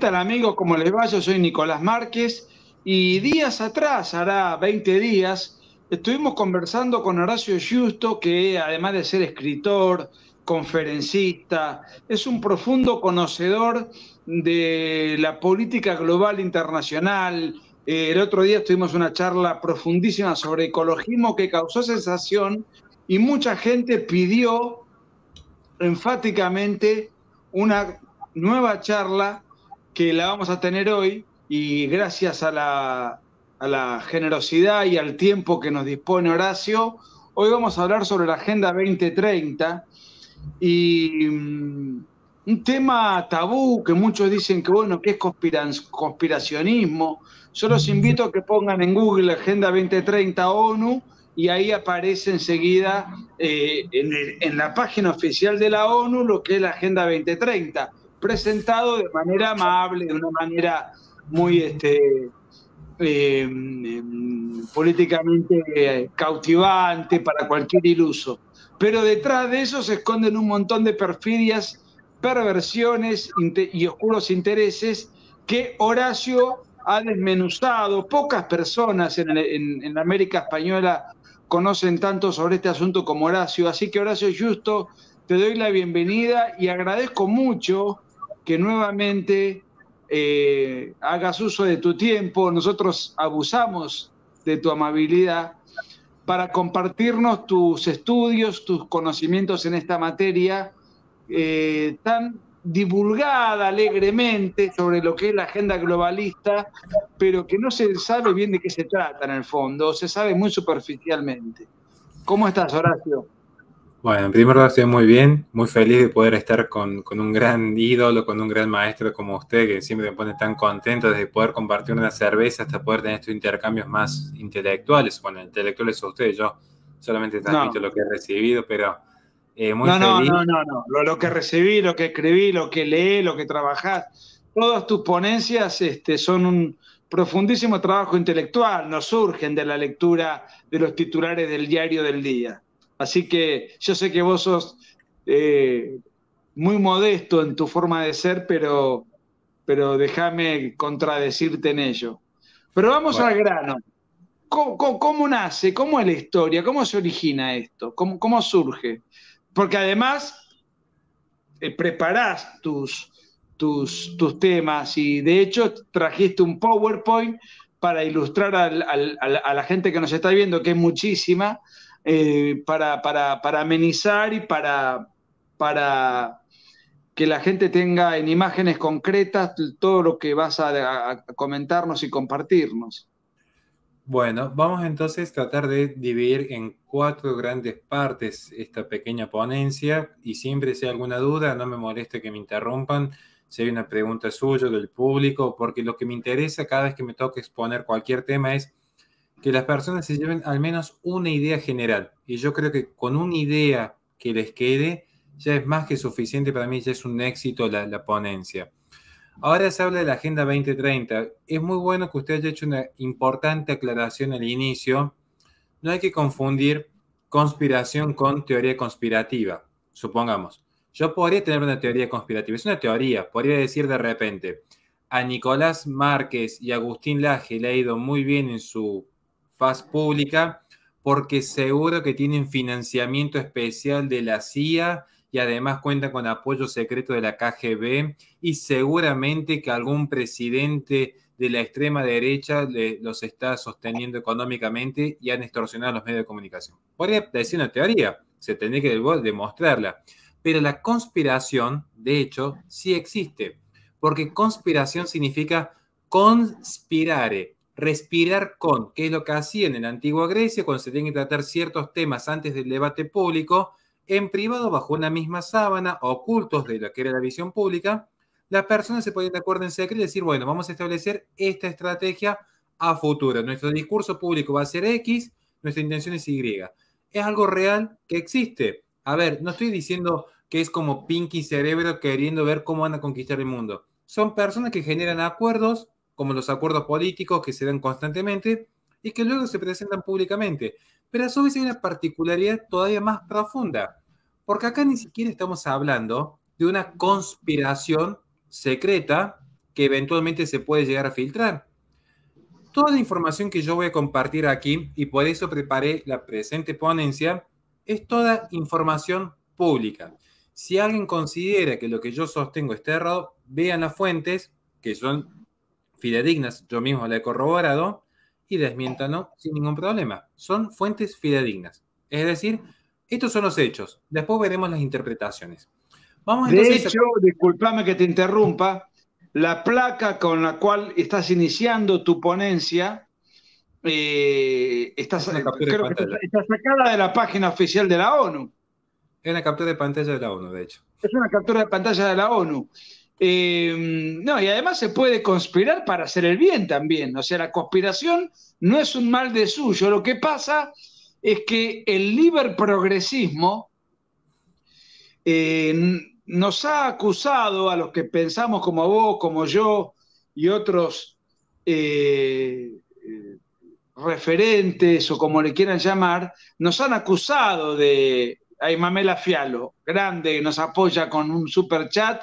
tal amigos? ¿Cómo les va? Yo soy Nicolás Márquez y días atrás, hará 20 días, estuvimos conversando con Horacio Justo que además de ser escritor, conferencista, es un profundo conocedor de la política global internacional. Eh, el otro día tuvimos una charla profundísima sobre ecologismo que causó sensación y mucha gente pidió enfáticamente una nueva charla que la vamos a tener hoy y gracias a la, a la generosidad y al tiempo que nos dispone Horacio, hoy vamos a hablar sobre la Agenda 2030 y mm, un tema tabú que muchos dicen que bueno, que es conspiracionismo. Yo los invito a que pongan en Google Agenda 2030 ONU y ahí aparece enseguida eh, en, en, la página oficial de la ONU lo que es la Agenda 2030 presentado de manera amable, de una manera muy este, eh, políticamente eh, cautivante para cualquier iluso. Pero detrás de eso se esconden un montón de perfidias, perversiones y oscuros intereses que Horacio ha desmenuzado. Pocas personas en, en, América Española conocen tanto sobre este asunto como Horacio. Así que Horacio Justo, te doy la bienvenida y agradezco mucho que nuevamente eh, hagas uso de tu tiempo. Nosotros abusamos de tu amabilidad para compartirnos tus estudios, tus conocimientos en esta materia eh, tan divulgada alegremente sobre lo que es la agenda globalista, pero que no se sabe bien de qué se trata en el fondo, se sabe muy superficialmente. ¿Cómo estás, Horacio? Bueno, en primer lugar estoy muy bien, muy feliz de poder estar con, un gran ídolo, con un gran maestro como usted, que siempre me pone tan contento desde poder compartir una cerveza hasta poder tener estos intercambios más intelectuales. Bueno, intelectuales son ustedes, yo solamente transmito lo que he recibido, pero eh, muy feliz. No, no, no, no. Lo, que recibí, lo que escribí, lo que leí, lo que trabajás, todas tus ponencias este, son un, profundísimo trabajo intelectual, no surgen de la lectura de los titulares del diario del día. Así que yo sé que vos sos eh, muy modesto en tu forma de ser, pero, pero déjame contradecirte en ello. Pero vamos al grano. ¿Cómo, nace? ¿Cómo es la historia? ¿Cómo se origina esto? ¿Cómo, surge? Porque además eh, preparás tus, temas y de hecho trajiste un PowerPoint para ilustrar a la gente que nos está viendo, que es muchísima, eh, para, para, amenizar y para, para que la gente tenga en imágenes concretas todo lo que vas a, comentarnos y compartirnos. Bueno, vamos entonces a tratar de dividir en cuatro grandes partes esta pequeña ponencia y siempre si hay alguna duda, no me moleste que me interrumpan, si hay una pregunta suya del público, porque lo que me interesa cada vez que me toca exponer cualquier tema es que las personas se lleven al menos una idea general. Y yo creo que con una idea que les quede, ya es más que suficiente para mí, ya es un éxito la, la ponencia. Ahora se habla de la Agenda 2030. Es muy bueno que usted haya hecho una importante aclaración al inicio. No hay que confundir conspiración con teoría conspirativa, supongamos. Yo podría tener una teoría conspirativa, es una teoría, podría decir de repente, a Nicolás Márquez y Agustín Laje le ha ido muy bien en su paz pública, porque seguro que tienen financiamiento especial de la CIA y además cuentan con apoyo secreto de la KGB y seguramente que algún presidente de la extrema derecha los está sosteniendo económicamente y han extorsionado los medios de comunicación. Podría decir una teoría, se tendría que demostrarla, pero la conspiración, de hecho, sí existe, porque conspiración significa conspirare, respirar con, que es lo que hacían en la antigua Grecia cuando se tienen que tratar ciertos temas antes del debate público, en privado bajo una misma sábana, ocultos de lo que era la visión pública, las personas se ponían de acuerdo en secreto y decir, bueno, vamos a establecer esta estrategia a futuro. Nuestro discurso público va a ser X, nuestra intención es Y. Es algo real que existe. A ver, no estoy diciendo que es como Pinky Cerebro queriendo ver cómo van a conquistar el mundo. Son personas que generan acuerdos como los acuerdos políticos que se dan constantemente y que luego se presentan públicamente. Pero a su vez hay una particularidad todavía más profunda, porque acá ni siquiera estamos hablando de una conspiración secreta que eventualmente se puede llegar a filtrar. Toda la información que yo voy a compartir aquí, y por eso preparé la presente ponencia, es toda información pública. Si alguien considera que lo que yo sostengo está errado, vean las fuentes, que son fidedignas, yo mismo la he corroborado, y desmiéntanlo sin ningún problema. Son fuentes fidedignas. Es decir, estos son los hechos. Después veremos las interpretaciones. Vamos de hecho, disculpame que te interrumpa, la placa con la cual estás iniciando tu ponencia eh, está, está sacada de la página oficial de la ONU. Es una captura de pantalla de la ONU, de hecho. Es una captura de pantalla de la ONU. Em, no, y además se puede conspirar para hacer el bien también. O sea, la conspiración no es un mal de suyo. Lo que pasa es que el liberprogresismo progresismo eh, nos ha acusado a los que pensamos como vos, como yo y otros eh, eh, referentes o como le quieran llamar, nos han acusado de Mamela Fialo, grande, que nos apoya con un super chat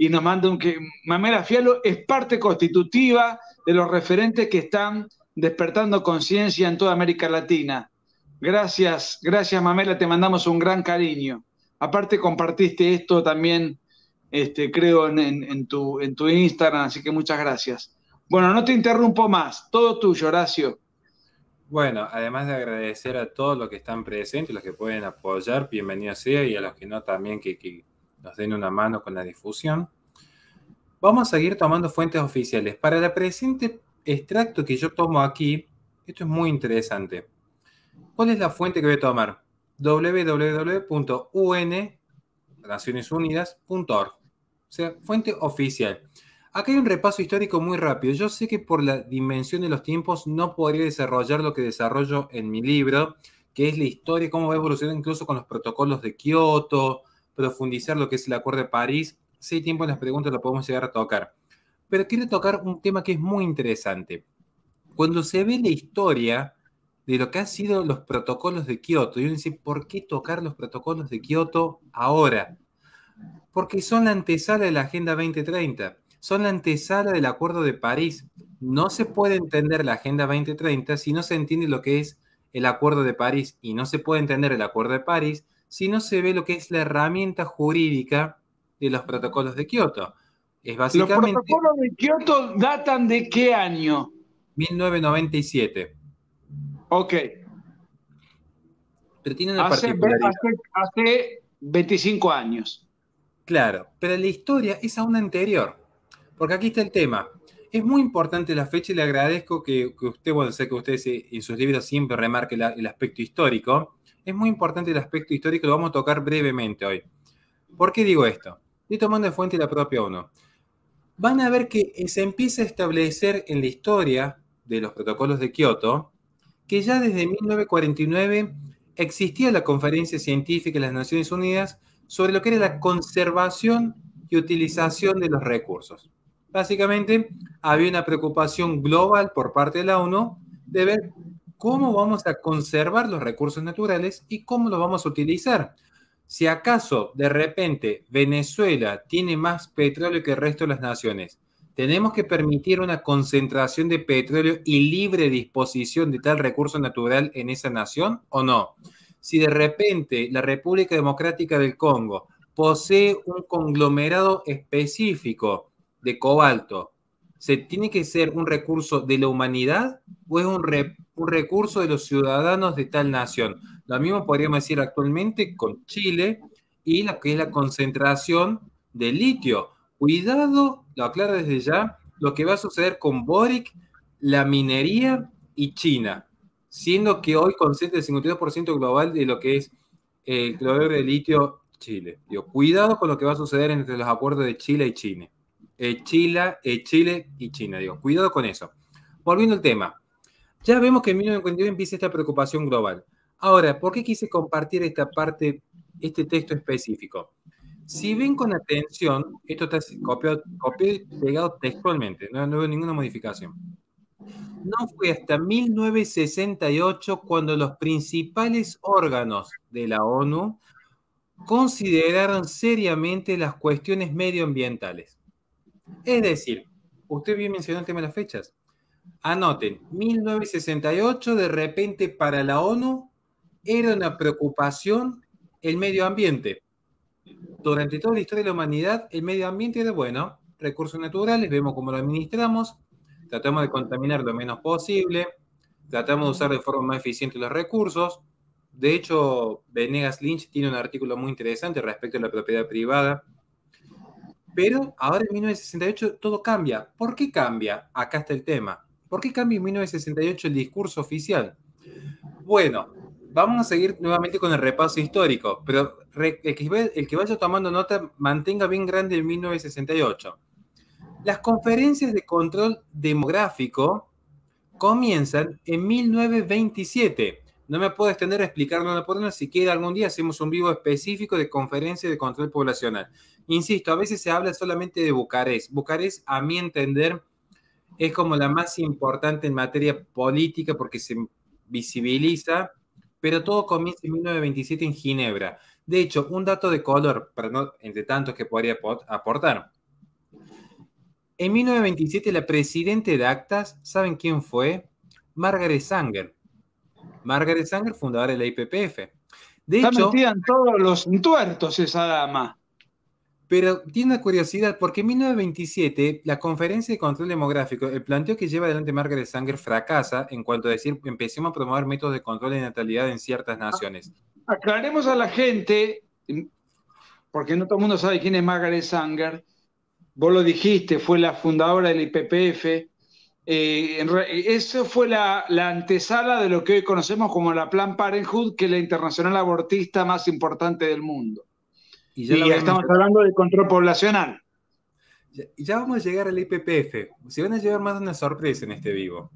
y nos manda que Mamela Fialo es parte constitutiva de los referentes que están despertando conciencia en toda América Latina. Gracias, gracias Mamela, te mandamos un gran cariño. Aparte compartiste esto también, este, creo, en, tu, en tu Instagram, así que muchas gracias. Bueno, no te interrumpo más, todo tuyo, Horacio. Bueno, además de agradecer a todos los que están presentes, los que pueden apoyar, bienvenido sea, y a los que no también, que nos den una mano con la difusión. Vamos a seguir tomando fuentes oficiales. Para el presente extracto que yo tomo aquí, esto es muy interesante. ¿Cuál es la fuente que voy a tomar? www.unnacionesunidas.org. O sea, fuente oficial. Acá hay un repaso histórico muy rápido. Yo sé que por la dimensión de los tiempos no podría desarrollar lo que desarrollo en mi libro, que es la historia, cómo va evolucionar, incluso con los protocolos de Kioto, profundizar lo que es el Acuerdo de París. Si hay tiempo en las preguntas lo podemos llegar a tocar. Pero quiero tocar un tema que es muy interesante. Cuando se ve la historia de lo que han sido los protocolos de Kioto, yo uno dice, ¿por qué tocar los protocolos de Kioto ahora? Porque son la antesala de la Agenda 2030, son la antesala del Acuerdo de París. No se puede entender la Agenda 2030 si no se entiende lo que es el Acuerdo de París y no se puede entender el Acuerdo de París si no se ve lo que es la herramienta jurídica de los protocolos de Kioto. Es básicamente, ¿Los protocolos de Kioto datan de qué año? 1997. Ok. Pero tiene una hace, Hace, 25 años. Claro, pero la historia es aún anterior. Porque aquí está el tema. Es muy importante la fecha y le agradezco que, usted, bueno, sé que usted en sus libros siempre remarque el aspecto histórico, es muy importante el aspecto histórico, lo vamos a tocar brevemente hoy. ¿Por qué digo esto? Y tomando de fuente la propia ONU. Van a ver que se empieza a establecer en la historia de los protocolos de Kioto que ya desde 1949 existía la Conferencia Científica de las Naciones Unidas sobre lo que era la conservación y utilización de los recursos. Básicamente, había una preocupación global por parte de la ONU de ver cómo vamos a conservar los recursos naturales y cómo los vamos a utilizar. Si acaso de repente Venezuela tiene más petróleo que el resto de las naciones, tenemos que permitir una concentración de petróleo y libre disposición de tal recurso natural en esa nación o no. Si de repente la República Democrática del Congo posee un conglomerado específico de cobalto, ¿se tiene que ser un recurso de la humanidad o es un, recurso de los ciudadanos de tal nación? Lo mismo podríamos decir actualmente con Chile y lo que es la concentración de litio. Cuidado, lo aclaro desde ya, lo que va a suceder con Boric, la minería y China, siendo que hoy concentra el 52% global de lo que es el cloruro de litio Chile. cuidado con lo que va a suceder entre los acuerdos de Chile y China. Eh, Chile, eh, Chile y China. Digo, cuidado con eso. Volviendo al tema. Ya vemos que en 1951 empieza esta preocupación global. Ahora, ¿por qué quise compartir esta parte, este texto específico? Si ven con atención, esto está copiado, y pegado textualmente, no, no, veo ninguna modificación. No fue hasta 1968 cuando los principales órganos de la ONU consideraron seriamente las cuestiones medioambientales. Es decir, usted bien mencionó el tema de las fechas. Anoten, 1968 de repente para la ONU era una preocupación el medio ambiente. Durante toda la historia de la humanidad, el medio ambiente era bueno, recursos naturales, vemos cómo lo administramos, tratamos de contaminar lo menos posible, tratamos de usar de forma más eficiente los recursos. De hecho, Venegas Lynch tiene un artículo muy interesante respecto a la propiedad privada pero ahora en 1968 todo cambia. ¿Por qué cambia? Acá está el tema. ¿Por qué cambia en 1968 el discurso oficial? Bueno, vamos a seguir nuevamente con el repaso histórico, pero el que vaya tomando nota mantenga bien grande el 1968. Las conferencias de control demográfico comienzan en 1927 no me puedo extender a explicar no por nada, Si algún día, hacemos un vivo específico de conferencia de control poblacional. Insisto, a veces se habla solamente de Bucarest. Bucarest, a mi entender, es como la más importante en materia política porque se visibiliza, pero todo comienza en 1927 en Ginebra. De hecho, un dato de color, pero no, entre tantos que podría aportar. En 1927, la presidente de Actas, ¿saben quién fue? Margaret Sanger. Margaret Sanger, fundadora de la IPPF. De Está hecho, metida en todos los tuertos esa dama. Pero tiene una curiosidad, porque en 1927 la Conferencia de Control Demográfico, el planteo que lleva adelante Margaret Sanger fracasa en cuanto a decir empecemos a promover métodos de control de natalidad en ciertas ah, naciones. Aclaremos a la gente, porque no todo el mundo sabe quién es Margaret Sanger, vos lo dijiste, fue la fundadora del IPPF, eh, eh, eso fue la, antesala de lo que hoy conocemos como la Plan Parenthood, que es la internacional abortista más importante del mundo. Y ya, estamos hablando del control poblacional. Ya, ya vamos a llegar al IPPF. Se van a llevar más de una sorpresa en este vivo.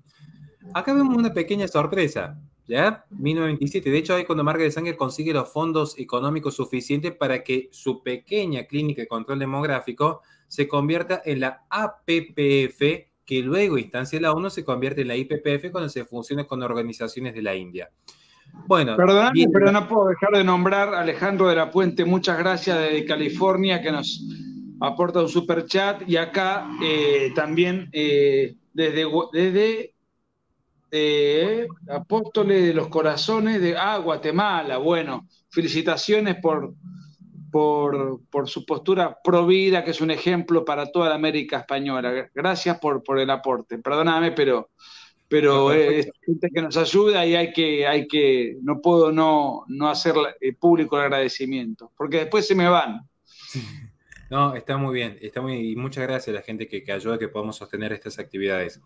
Acá vemos una pequeña sorpresa. ¿Ya? 1927. De hecho, ahí cuando Margaret Sanger consigue los fondos económicos suficientes para que su pequeña clínica de control demográfico se convierta en la APPF, que luego instancia la 1 se convierte en la IPPF cuando se funciona con organizaciones de la India. Bueno, Perdón, pero no puedo dejar de nombrar a Alejandro de la Puente, muchas gracias desde California que nos aporta un super chat y acá eh, también eh, desde, desde eh, Apóstoles de los Corazones de ah, Guatemala. Bueno, felicitaciones por por, su postura pro que es un ejemplo para toda la América española. Gracias por, por el aporte. Perdóname, pero, pero es gente que nos ayuda y hay que, hay que no puedo no, no hacer eh, público el agradecimiento, porque después se me van. No, está muy bien, está muy y muchas gracias a la gente que, que ayuda a que podamos sostener estas actividades.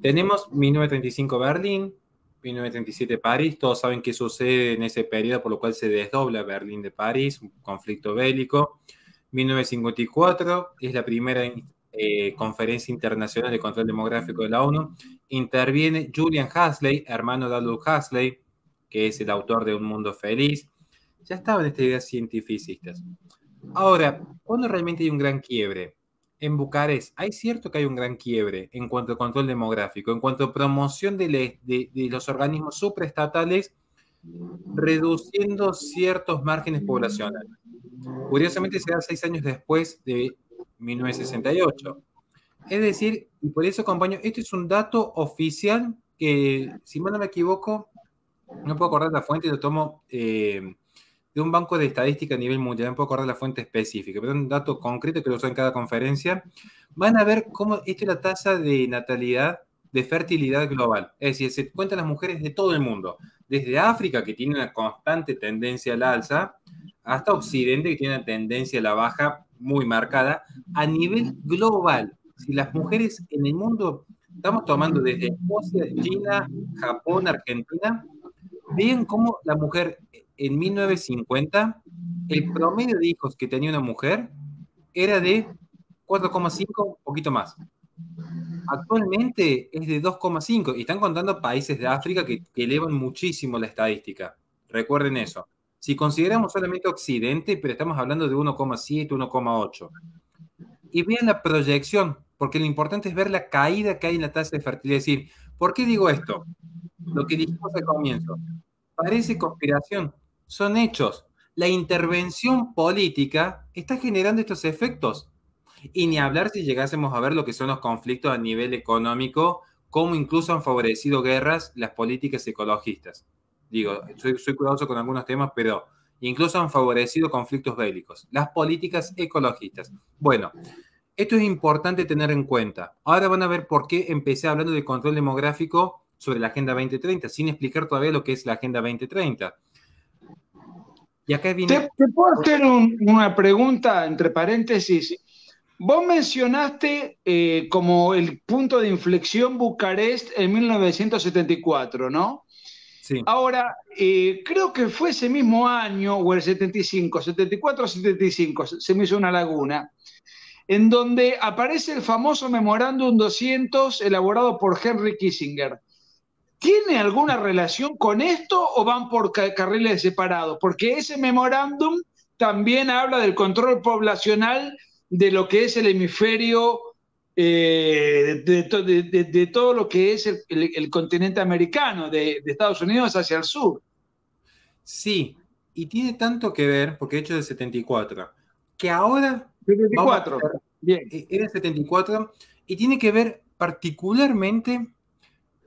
Tenemos 1935 Berlín, 1937 París, todos saben qué sucede en ese periodo, por lo cual se desdobla Berlín de París, un conflicto bélico. 1954 es la primera eh, conferencia internacional de control demográfico de la ONU. Interviene Julian Hasley, hermano de Aldous Hasley, que es el autor de Un Mundo Feliz. Ya estaban estas ideas cientificistas. Ahora, ¿cuándo realmente hay un gran quiebre? en Bucarest, hay cierto que hay un gran quiebre en cuanto al control demográfico, en cuanto a promoción de, los organismos supraestatales, reduciendo ciertos márgenes poblacionales. Curiosamente, se da seis años después de 1968. Es decir, y por eso acompaño, este es un dato oficial que, si no me equivoco, no puedo acordar la fuente, lo tomo eh, de un banco de estadística a nivel mundial, no puedo acordar la fuente específica, pero un dato concreto que lo uso en cada conferencia, van a ver cómo esta es la tasa de natalidad, de fertilidad global. Es decir, se cuentan las mujeres de todo el mundo, desde África, que tiene una constante tendencia al alza, hasta Occidente, que tiene una tendencia a la baja muy marcada, a nivel global. Si las mujeres en el mundo, estamos tomando desde Escocia, China, Japón, Argentina, vean cómo la mujer en 1950 el promedio de hijos que tenía una mujer era de 4,5, un poquito más. Actualmente es de 2,5 y están contando países de África que, que, elevan muchísimo la estadística. Recuerden eso. Si consideramos solamente Occidente, pero estamos hablando de 1,7, 1,8. Y vean la proyección, porque lo importante es ver la caída que hay en la tasa de fertilidad. Es decir, ¿por qué digo esto? Lo que dijimos al comienzo. Parece conspiración, son hechos. La intervención política está generando estos efectos. Y ni hablar si llegásemos a ver lo que son los conflictos a nivel económico, cómo incluso han favorecido guerras las políticas ecologistas. Digo, soy, soy cuidadoso con algunos temas, pero incluso han favorecido conflictos bélicos, las políticas ecologistas. Bueno, esto es importante tener en cuenta. Ahora van a ver por qué empecé hablando de control demográfico sobre la Agenda 2030, sin explicar todavía lo que es la Agenda 2030. ¿Te, puedo hacer una pregunta entre paréntesis? Vos mencionaste eh, como el punto de inflexión Bucarest en 1974, ¿no? Ahora, eh, creo que fue ese mismo año, o el 75, 74 75, se me hizo una laguna, en donde aparece el famoso memorándum 200 elaborado por Henry Kissinger. ¿Tiene alguna relación con esto o van por carriles separados? Porque ese memorándum también habla del control poblacional de lo que es el hemisferio, eh, de, todo lo que es el, continente americano, de, Estados Unidos hacia el sur. Sí, y tiene tanto que ver, porque de hecho es 74, que ahora... 74, bien. Era el 74, y tiene que ver particularmente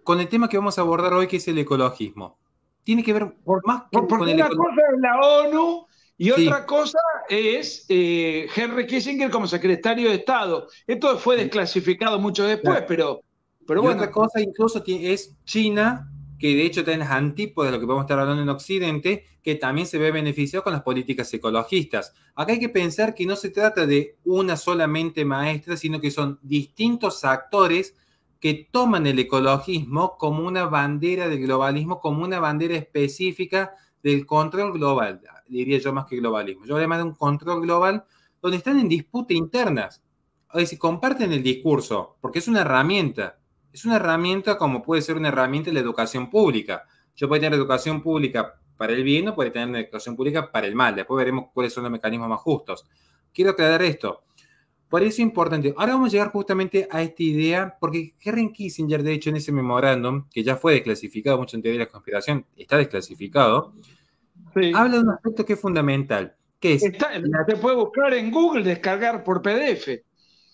con el tema que vamos a abordar hoy, que es el ecologismo. Tiene que ver por, más que con una cosa es la ONU y otra cosa es eh, Henry Kissinger como secretario de Estado. Esto fue desclasificado mucho después, pero, pero otra cosa incluso es China, que de hecho está en las de lo que vamos a estar hablando en Occidente, que también se ve beneficiado con las políticas ecologistas. Acá hay que pensar que no se trata de una solamente maestra, sino que son distintos actores que toman el ecologismo como una bandera del globalismo, como una bandera específica del control global, diría yo más que globalismo. Yo más de un control global donde están en disputa internas. Es si comparten el discurso, porque es una herramienta. Es una herramienta como puede ser una herramienta de la educación pública. Yo puedo tener educación pública para el bien o puedo tener educación pública para el mal. Después veremos cuáles son los mecanismos más justos. Quiero aclarar esto es importante. Ahora vamos a llegar justamente a esta idea, porque Henry Kissinger, de hecho, en ese memorándum, que ya fue desclasificado, mucho antes de la conspiración, está desclasificado, habla de un aspecto que es fundamental, que es... Está, te puede buscar en Google, descargar por PDF.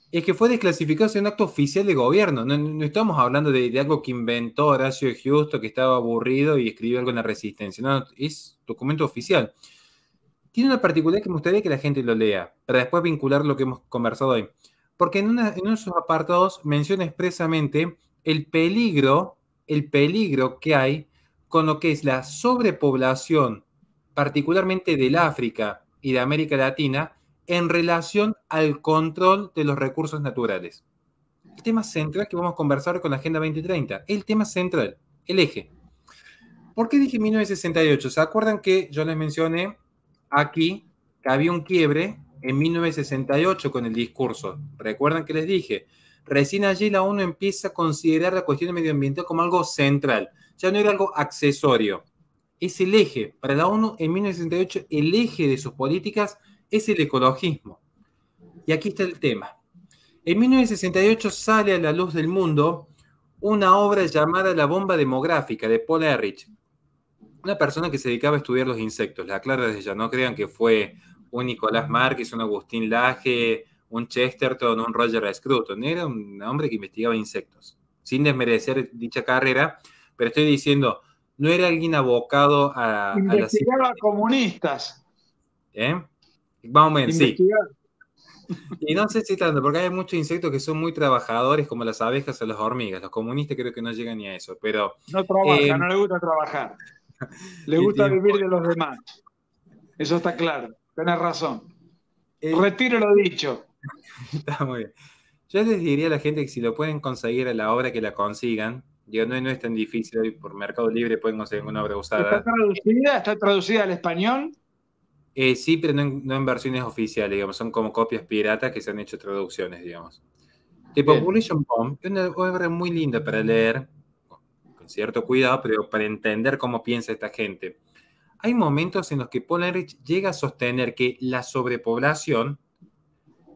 Es que fue desclasificado es un acto oficial de gobierno. No, estamos hablando de, de, algo que inventó Horacio Justo, que estaba aburrido y escribió algo en la resistencia. No, es documento oficial tiene una particularidad que me gustaría que la gente lo lea, para después vincular lo que hemos conversado hoy. Porque en, uno de sus apartados menciona expresamente el peligro, el peligro que hay con lo que es la sobrepoblación, particularmente del África y de América Latina, en relación al control de los recursos naturales. El tema central que vamos a conversar con la Agenda 2030, el tema central, el eje. ¿Por qué dije 1968? ¿Se acuerdan que yo les mencioné aquí había un quiebre en 1968 con el discurso. Recuerdan que les dije, recién allí la ONU empieza a considerar la cuestión medioambiental como algo central, ya no era algo accesorio. Es el eje, para la ONU en 1968 el eje de sus políticas es el ecologismo. Y aquí está el tema. En 1968 sale a la luz del mundo una obra llamada La bomba demográfica de Paul Rich una persona que se dedicaba a estudiar los insectos, la aclaro desde ya, no crean que fue un Nicolás Márquez, un Agustín Laje, un Chesterton, un Roger Scruton, era un hombre que investigaba insectos, sin desmerecer dicha carrera, pero estoy diciendo, no era alguien abocado a... Investigaba a las... comunistas. ¿Eh? Vamos ver sí. Y no sé si tanto, porque hay muchos insectos que son muy trabajadores, como las abejas o las hormigas. Los comunistas creo que no llegan ni a eso, pero... No trabajan, eh, no le gusta trabajar. Le gusta vivir de los demás. Eso está claro. Tienes razón. Eh, Retiro lo dicho. Está muy bien. Yo les diría a la gente que si lo pueden conseguir a la obra que la consigan, digo, no, es tan difícil hoy por Mercado Libre pueden conseguir una obra usada. ¿Está traducida? ¿Está traducida al español? Eh, sí, pero no en, versiones oficiales, digamos, son como copias piratas que se han hecho traducciones, digamos. Tipo, Population Bomb es una obra muy linda para leer, cierto cuidado, pero para entender cómo piensa esta gente. Hay momentos en los que Ponerich llega a sostener que la sobrepoblación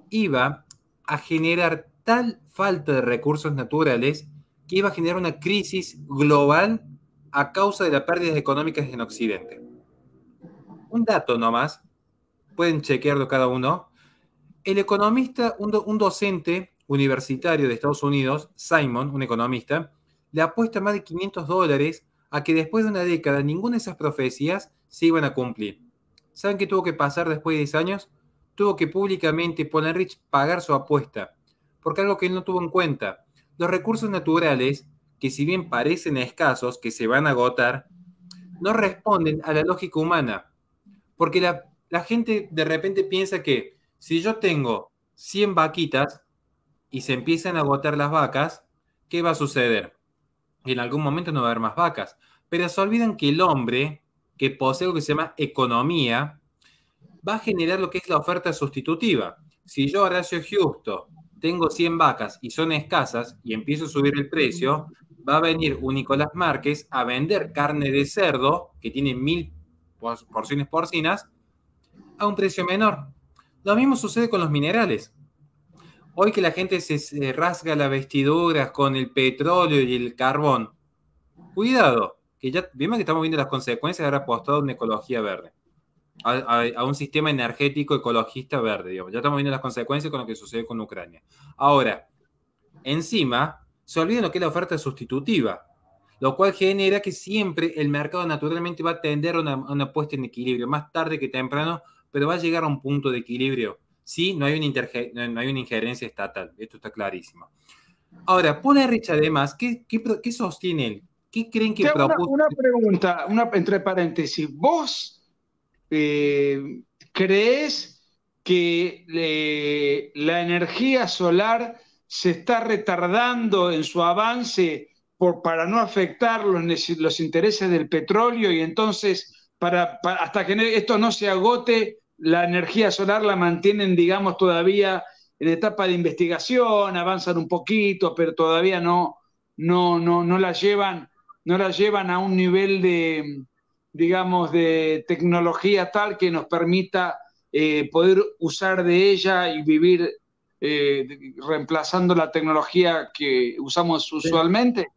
iba a generar tal falta de recursos naturales que iba a generar una crisis global a causa de las pérdidas económicas en Occidente. Un dato nomás, pueden chequearlo cada uno. El economista, un docente universitario de Estados Unidos, Simon, un economista, le apuesta más de 500 dólares a que después de una década ninguna de esas profecías se iban a cumplir. ¿Saben qué tuvo que pasar después de 10 años? Tuvo que públicamente Paul Rich pagar su apuesta, porque algo que él no tuvo en cuenta, los recursos naturales, que si bien parecen escasos, que se van a agotar, no responden a la lógica humana, porque la, la gente de repente piensa que si yo tengo 100 vaquitas y se empiezan a agotar las vacas, ¿qué va a suceder? en algún momento no va a haber más vacas. Pero se olvidan que el hombre, que posee lo que se llama economía, va a generar lo que es la oferta sustitutiva. Si yo, Horacio Justo, tengo 100 vacas y son escasas y empiezo a subir el precio, va a venir un Nicolás Márquez a vender carne de cerdo, que tiene mil porciones porcinas, a un precio menor. Lo mismo sucede con los minerales hoy que la gente se, rasga las vestiduras con el petróleo y el carbón, cuidado, que ya vemos que estamos viendo las consecuencias de haber apostado a una ecología verde, a, un sistema energético ecologista verde, digamos. Ya estamos viendo las consecuencias con lo que sucede con Ucrania. Ahora, encima, se olvida lo que es la oferta sustitutiva, lo cual genera que siempre el mercado naturalmente va a tender a una, una puesta en equilibrio, más tarde que temprano, pero va a llegar a un punto de equilibrio ¿sí? No hay, una no hay una injerencia estatal, esto está clarísimo. Ahora, pone Richard además, ¿qué, qué, qué sostiene ¿Qué creen que propuso? Una, una, pregunta, una, entre paréntesis. ¿Vos eh, crees que eh, la energía solar se está retardando en su avance por, para no afectar los, los intereses del petróleo y entonces hasta que esto no se agote la energía solar la mantienen, digamos, todavía en etapa de investigación, avanzan un poquito, pero todavía no, no, no, no la llevan, no la llevan a un nivel de, digamos, de tecnología tal que nos permita eh, poder usar de ella y vivir eh, reemplazando la tecnología que usamos usualmente.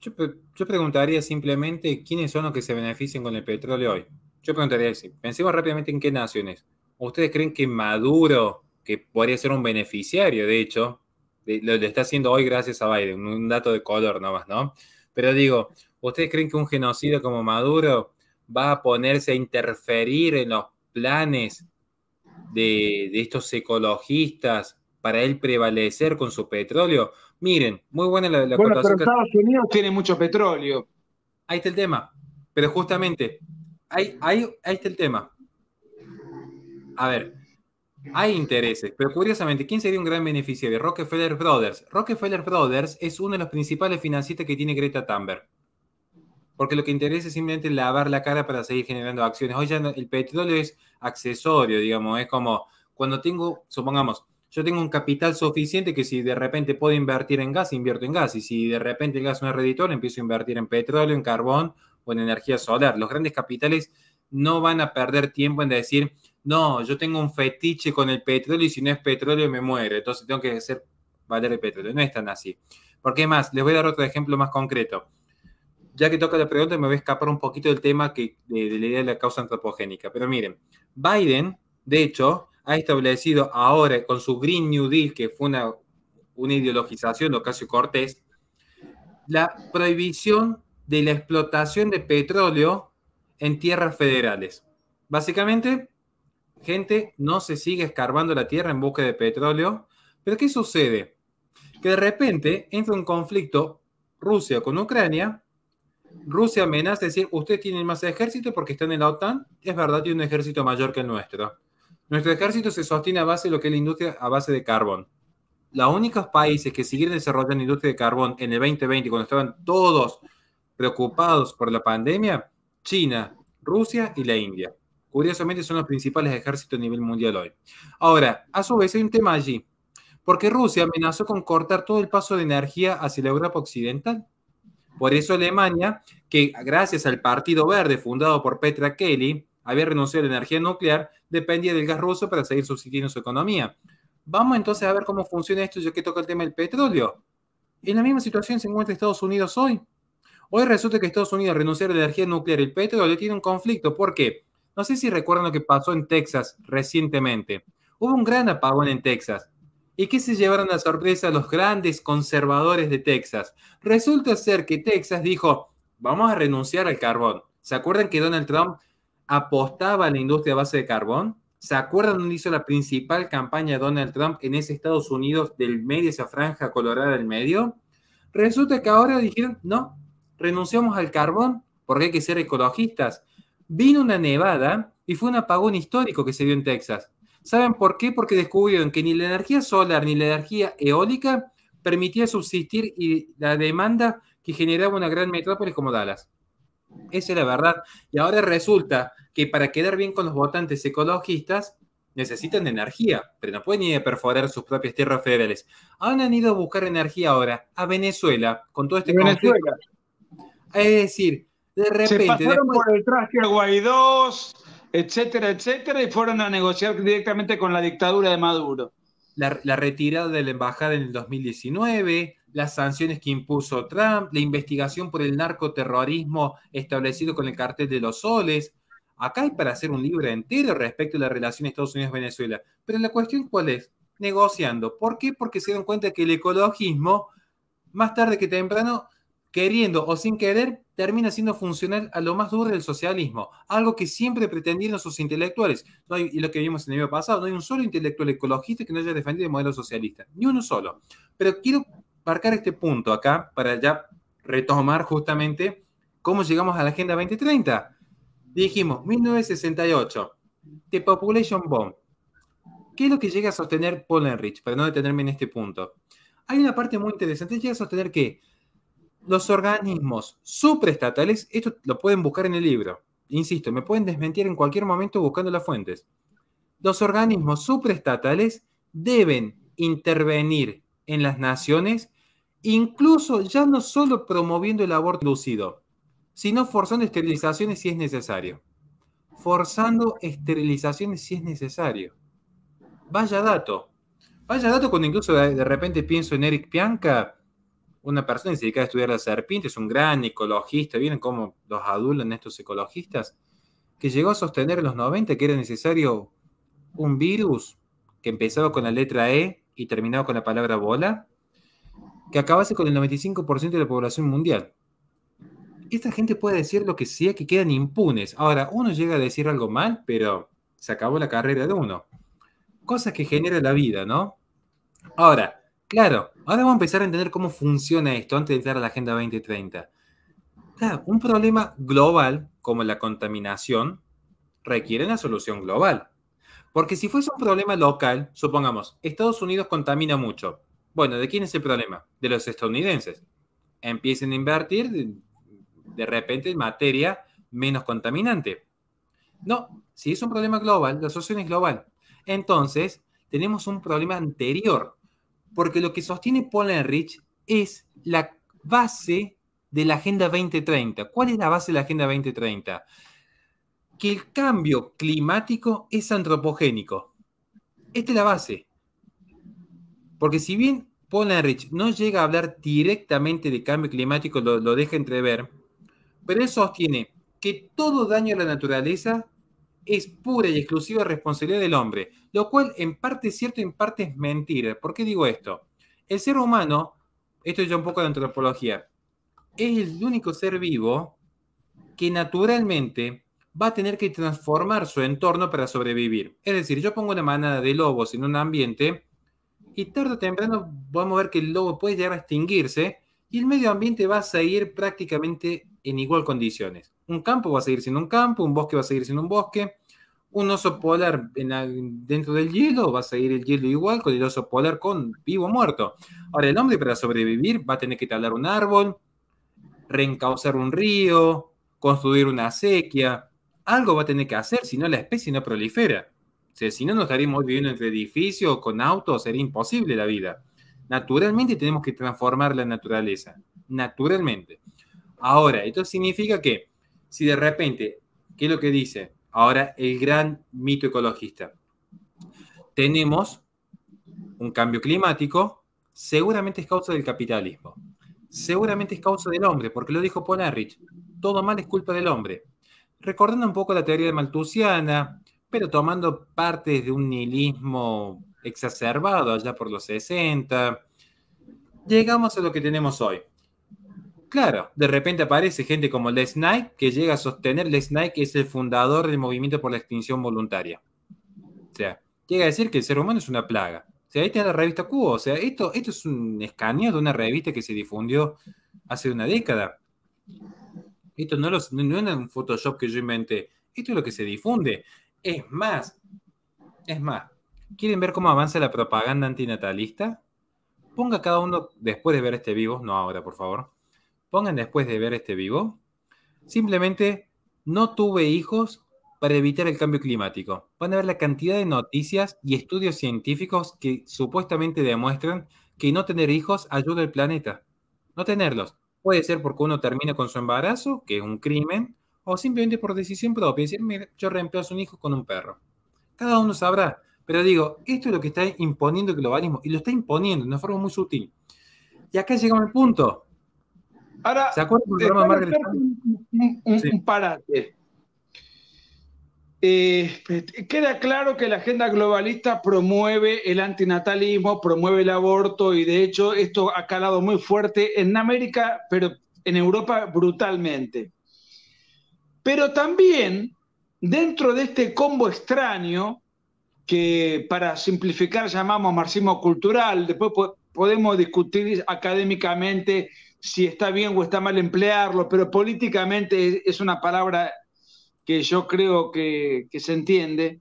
yo preguntaría simplemente quiénes son los que se benefician con el petróleo hoy. Yo preguntaría, si pensemos rápidamente en qué naciones. ¿Ustedes creen que Maduro, que podría ser un beneficiario, de hecho, lo, está haciendo hoy gracias a Biden, un dato de color nomás, ¿no? Pero digo, ¿ustedes creen que un genocidio como Maduro va a ponerse a interferir en los planes de, estos ecologistas para él prevalecer con su petróleo? Miren, muy buena la, la pero Estados Unidos tiene mucho petróleo. Ahí está el tema. Pero justamente, ahí, está el tema. A ver, hay intereses, pero curiosamente, ¿quién sería un gran beneficiario? Rockefeller Brothers. Rockefeller Brothers es uno de los principales financieros que tiene Greta Thunberg. Porque lo que interesa es simplemente lavar la cara para seguir generando acciones. Hoy ya el petróleo es accesorio, digamos. Es como cuando tengo, supongamos, yo tengo un capital suficiente que si de repente puedo invertir en gas, invierto en gas. Y si de repente el gas no es reditor, empiezo a invertir en petróleo, en carbón o en energía solar. Los grandes capitales no van a perder tiempo en decir, no, yo tengo un fetiche con el petróleo y si no es petróleo me muero, entonces tengo que hacer valer el petróleo. No es tan así. Porque más, les voy a dar otro ejemplo más concreto. Ya que toca la pregunta, me voy a escapar un poquito del tema que, de, la idea de la causa antropogénica. Pero miren, Biden, de hecho, ha establecido ahora con su Green New Deal, que fue una, una ideologización de casi Cortés, la prohibición de la explotación de petróleo en tierras federales. Básicamente, gente, no se sigue escarbando la tierra en busca de petróleo, pero ¿qué sucede? Que de repente entra un conflicto Rusia con Ucrania, Rusia amenaza decir, ustedes tienen más ejército porque están en la OTAN, es verdad, tiene un ejército mayor que el nuestro. Nuestro ejército se sostiene a base de lo que es la industria a base de carbón. Los únicos países que siguieron desarrollando industria de carbón en el 2020, cuando estaban todos preocupados por la pandemia, China, Rusia y la India. Curiosamente son los principales ejércitos a nivel mundial hoy. Ahora, a su vez hay un tema allí, porque Rusia amenazó con cortar todo el paso de energía hacia la Europa Occidental. Por eso Alemania, que gracias al Partido Verde fundado por Petra Kelly, había renunciado a la energía nuclear, dependía del gas ruso para seguir subsistiendo su economía. Vamos entonces a ver cómo funciona esto, yo que toca el tema del petróleo. En la misma situación se encuentra Estados Unidos hoy. Hoy resulta que Estados Unidos renunciar a la energía nuclear y el petróleo tiene un conflicto. ¿Por qué? No sé si recuerdan lo que pasó en Texas recientemente. Hubo un gran apagón en Texas. ¿Y qué se llevaron a sorpresa los grandes conservadores de Texas? Resulta ser que Texas dijo, vamos a renunciar al carbón. ¿Se acuerdan que Donald Trump apostaba a la industria a base de carbón? ¿Se acuerdan dónde hizo la principal campaña de Donald Trump en ese Estados Unidos del medio, esa franja colorada del medio? Resulta que ahora dijeron, no, renunciamos al carbón porque hay que ser ecologistas. Vino una nevada y fue un apagón histórico que se dio en Texas. ¿Saben por qué? Porque descubrieron que ni la energía solar ni la energía eólica permitía subsistir y la demanda que generaba una gran metrópolis como Dallas. Esa es la verdad. Y ahora resulta que para quedar bien con los votantes ecologistas necesitan energía, pero no pueden ir a perforar sus propias tierras federales. Han ido a buscar energía ahora a Venezuela con todo este es decir, de repente. Se pasaron por el traste Guaidó, etcétera, etcétera, y fueron a negociar directamente con la dictadura de Maduro. La, la, retirada de la embajada en el 2019, las sanciones que impuso Trump, la investigación por el narcoterrorismo establecido con el cartel de los soles. Acá hay para hacer un libro entero respecto a la relación Estados Unidos-Venezuela. Pero la cuestión cuál es? Negociando. ¿Por qué? Porque se dan cuenta que el ecologismo, más tarde que temprano, queriendo o sin querer, termina siendo funcional a lo más duro del socialismo, algo que siempre pretendieron sus intelectuales. No y lo que vimos en el año pasado, no hay un solo intelectual ecologista que no haya defendido el modelo socialista, ni uno solo. Pero quiero marcar este punto acá para ya retomar justamente cómo llegamos a la Agenda 2030. Dijimos, 1968, The Population Bomb. ¿Qué es lo que llega a sostener Paul Enrich? Para no detenerme en este punto. Hay una parte muy interesante, llega a sostener que los organismos supraestatales, esto lo pueden buscar en el libro, insisto, me pueden desmentir en cualquier momento buscando las fuentes. Los organismos suprestatales deben intervenir en las naciones, incluso ya no solo promoviendo el aborto lúcido, sino forzando esterilizaciones si es necesario. Forzando esterilizaciones si es necesario. Vaya dato. Vaya dato cuando incluso de repente pienso en Eric Pianca, una persona que se dedica a estudiar la serpiente, es un gran ecologista, ¿vieron cómo los adulan estos ecologistas? Que llegó a sostener en los 90 que era necesario un virus que empezaba con la letra E y terminaba con la palabra bola, que acabase con el 95% de la población mundial. Esta gente puede decir lo que sea, que quedan impunes. Ahora, uno llega a decir algo mal, pero se acabó la carrera de uno. Cosas que genera la vida, ¿no? Ahora, Claro, ahora vamos a empezar a entender cómo funciona esto antes de entrar a la Agenda 2030. un problema global como la contaminación requiere una solución global. Porque si fuese un problema local, supongamos, Estados Unidos contamina mucho. Bueno, ¿de quién es el problema? De los estadounidenses. Empiecen a invertir de, de repente en materia menos contaminante. No, si es un problema global, la solución es global. Entonces, tenemos un problema anterior porque lo que sostiene Paul Enrich es la base de la Agenda 2030. ¿Cuál es la base de la Agenda 2030? Que el cambio climático es antropogénico. Esta es la base. Porque si bien Paul Enrich no llega a hablar directamente de cambio climático, lo, lo deja entrever, pero él sostiene que todo daño a la naturaleza es pura y exclusiva responsabilidad del hombre. Lo cual en parte es cierto y en parte es mentira. ¿Por qué digo esto? El ser humano, esto es ya un poco de antropología, es el único ser vivo que naturalmente va a tener que transformar su entorno para sobrevivir. Es decir, yo pongo una manada de lobos en un ambiente y tarde o temprano vamos a ver que el lobo puede llegar a extinguirse y el medio ambiente va a seguir prácticamente en igual condiciones. Un campo va a seguir siendo un campo, un bosque va a seguir siendo un bosque, un oso polar dentro del hielo, va a seguir el hielo igual con el oso polar con vivo o muerto. Ahora, el hombre para sobrevivir va a tener que talar un árbol, reencauzar un río, construir una acequia. Algo va a tener que hacer, si no la especie no prolifera. si no, nos estaríamos viviendo entre edificios, con autos, sería imposible la vida. Naturalmente tenemos que transformar la naturaleza. Naturalmente. Ahora, esto significa que si de repente, ¿qué es lo que dice? Ahora, el gran mito ecologista. Tenemos un cambio climático, seguramente es causa del capitalismo, seguramente es causa del hombre, porque lo dijo Ponerich: todo mal es culpa del hombre. Recordando un poco la teoría de malthusiana, pero tomando partes de un nihilismo exacerbado allá por los 60, llegamos a lo que tenemos hoy. Claro, de repente aparece gente como Les Knight que llega a sostener, Les Knight que es el fundador del movimiento por la extinción voluntaria. O sea, llega a decir que el ser humano es una plaga. O sea, esta es la revista Cubo. O sea, esto, esto es un escaneo de una revista que se difundió hace una década. Esto no, no es un Photoshop que yo inventé. Esto es lo que se difunde. Es más, es más, ¿quieren ver cómo avanza la propaganda antinatalista? Ponga cada uno, después de ver este vivo, no ahora, por favor pongan después de ver este vivo, simplemente no tuve hijos para evitar el cambio climático. Van a ver la cantidad de noticias y estudios científicos que supuestamente demuestran que no tener hijos ayuda al planeta. No tenerlos. Puede ser porque uno termina con su embarazo, que es un crimen, o simplemente por decisión propia. Es decir, mira, yo reemplazo un hijo con un perro. Cada uno sabrá. Pero digo, esto es lo que está imponiendo el globalismo y lo está imponiendo de una forma muy sutil. Y acá llegamos al punto Ahora, Un, parate. Eh, queda claro que la agenda globalista promueve el antinatalismo, promueve el aborto y de hecho esto ha calado muy fuerte en América, pero en Europa brutalmente. Pero también dentro de este combo extraño, que para simplificar llamamos marxismo cultural, después podemos discutir académicamente si está bien o está mal emplearlo, pero políticamente es, una palabra que yo creo que, se entiende.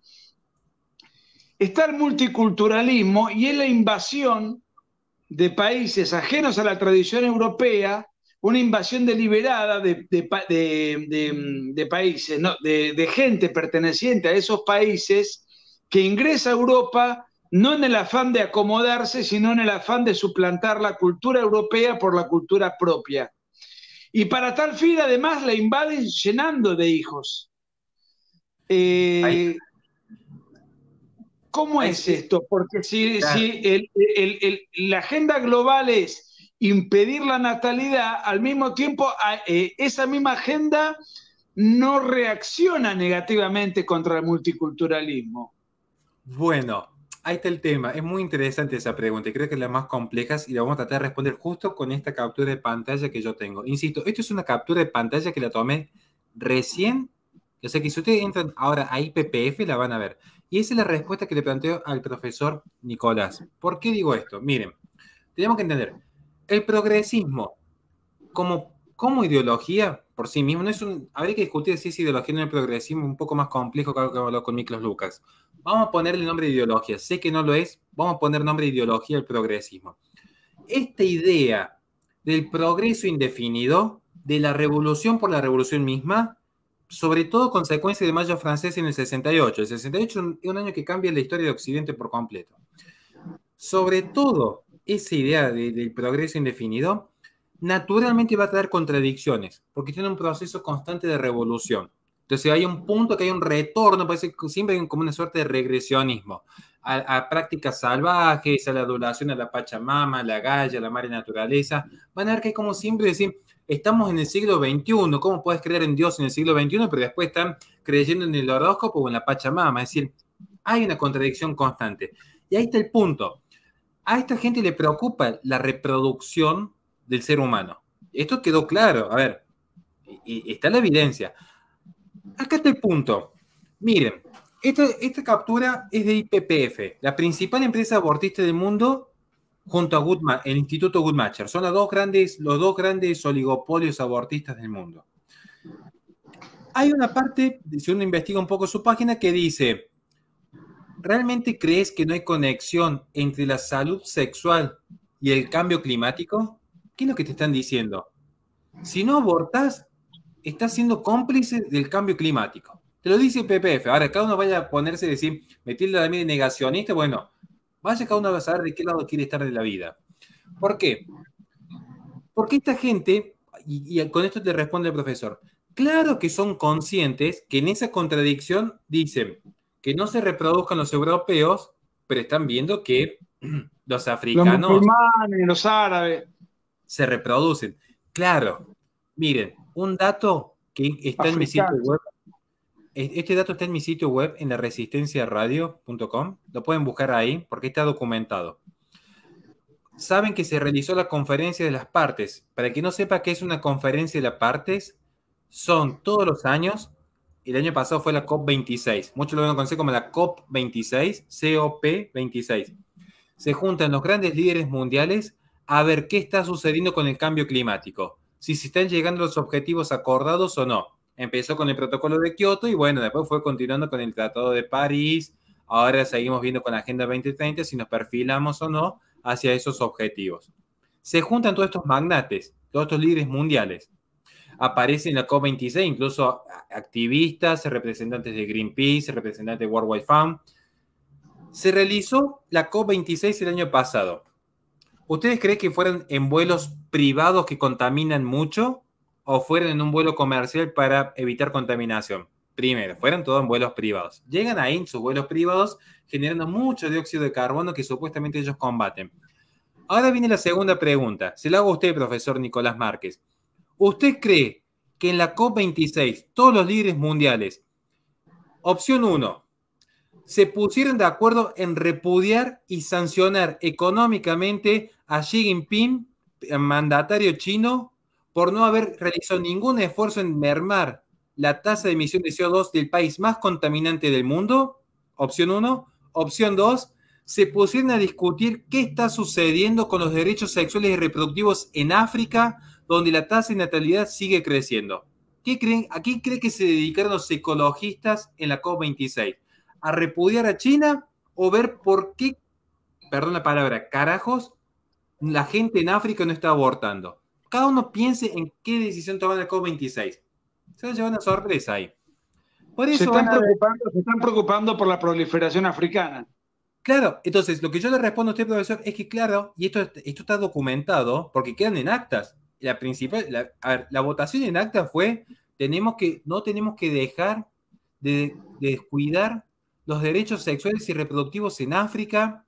Está el multiculturalismo y es la invasión de países ajenos a la tradición europea, una invasión deliberada de, países, de gente perteneciente a esos países que ingresa a Europa no en el afán de acomodarse, sino en el afán de suplantar la cultura europea por la cultura propia. Y para tal fin, además, la invaden llenando de hijos. Eh, ¿Cómo es esto? Porque si, la agenda global es impedir la natalidad, al mismo tiempo eh, esa misma agenda no reacciona negativamente contra el multiculturalismo. Bueno, ahí está el tema. Es muy interesante esa pregunta y creo que es la más compleja y la vamos a tratar de responder justo con esta captura de pantalla que yo tengo. Insisto, esto es una captura de pantalla que la tomé recién. O sea que si ustedes entran ahora a IPPF la van a ver. Y esa es la respuesta que le planteo al profesor Nicolás. ¿Por qué digo esto? Miren, tenemos que entender, el progresismo como, como ideología por sí mismo, no es un, habría que discutir si es ideología o no el progresismo, un poco más complejo que lo con Miklos Lucas vamos a ponerle nombre de ideología. Sé que no lo es, vamos a poner nombre de ideología al progresismo. Esta idea del progreso indefinido, de la revolución por la revolución misma, sobre todo consecuencia de Mayo Francés en el 68. El 68 es un año que cambia la historia de Occidente por completo. Sobre todo esa idea del progreso indefinido, naturalmente va a traer contradicciones, porque tiene un proceso constante de revolución. Entonces hay un punto que hay un retorno, parece que siempre hay como una suerte de regresionismo a, prácticas salvajes, a la adoración a la Pachamama, a la Galla, a la madre naturaleza. Van a ver que como siempre decir, estamos en el siglo XXI, ¿cómo puedes creer en Dios en el siglo XXI? Pero después están creyendo en el horóscopo o en la Pachamama. Es decir, hay una contradicción constante. Y ahí está el punto. A esta gente le preocupa la reproducción del ser humano. Esto quedó claro. A ver, y, está la evidencia. Acá está el punto. Miren, esta, captura es de IPPF, la principal empresa abortista del mundo junto a Goodman, el Instituto Goodmacher. Son dos grandes, los dos grandes oligopolios abortistas del mundo. Hay una parte, si uno investiga un poco su página, que dice, ¿realmente crees que no hay conexión entre la salud sexual y el cambio climático? ¿Qué es lo que te están diciendo? Si no abortas, está siendo cómplice del cambio climático. Te lo dice el PPF. Ahora, cada uno vaya a ponerse y decir, metirle también de negacionista. Bueno, vaya cada uno a saber de qué lado quiere estar de la vida. ¿Por qué? Porque esta gente, y, y con esto te responde el profesor, claro que son conscientes que en esa contradicción dicen que no se reproduzcan los europeos, pero están viendo que los africanos. Los musulmanes, los árabes. Se reproducen. Claro. Miren, un dato que está en mi sitio web. Este dato está en mi sitio web, en la resistenciaradio.com. Lo pueden buscar ahí porque está documentado. Saben que se realizó la conferencia de las partes. Para quien no sepa qué es una conferencia de las partes, son todos los años. El año pasado fue la COP26. Muchos lo conocen como la COP26, COP26. Se juntan los grandes líderes mundiales a ver qué está sucediendo con el cambio climático si se están llegando los objetivos acordados o no. Empezó con el protocolo de Kioto y bueno, después fue continuando con el Tratado de París. Ahora seguimos viendo con la Agenda 2030 si nos perfilamos o no hacia esos objetivos. Se juntan todos estos magnates, todos estos líderes mundiales. Aparecen en la COP26 incluso activistas, representantes de Greenpeace, representantes de World Wide Fund. Se realizó la COP26 el año pasado ¿Ustedes creen que fueran en vuelos privados que contaminan mucho o fueron en un vuelo comercial para evitar contaminación? Primero, fueron todos en vuelos privados. Llegan ahí en sus vuelos privados generando mucho dióxido de carbono que supuestamente ellos combaten. Ahora viene la segunda pregunta. Se la hago a usted, profesor Nicolás Márquez. ¿Usted cree que en la COP26 todos los líderes mundiales, opción 1, se pusieron de acuerdo en repudiar y sancionar económicamente a Xi Jinping, eh, mandatario chino, por no haber realizado ningún esfuerzo en mermar la tasa de emisión de CO2 del país más contaminante del mundo? Opción 1. Opción 2. Se pusieron a discutir qué está sucediendo con los derechos sexuales y reproductivos en África, donde la tasa de natalidad sigue creciendo. ¿Qué creen, ¿A qué cree que se dedicaron los ecologistas en la COP26? ¿A repudiar a China o ver por qué, perdón la palabra, carajos, la gente en África no está abortando. Cada uno piense en qué decisión toman el COP26. Se van a llevar una sorpresa ahí. Por eso se, están preocupando, por la proliferación africana. Claro, entonces lo que yo le respondo a usted, profesor, es que claro, y esto, esto está documentado porque quedan en actas. La principal, la, votación en acta fue tenemos que, no tenemos que dejar de, de descuidar los derechos sexuales y reproductivos en África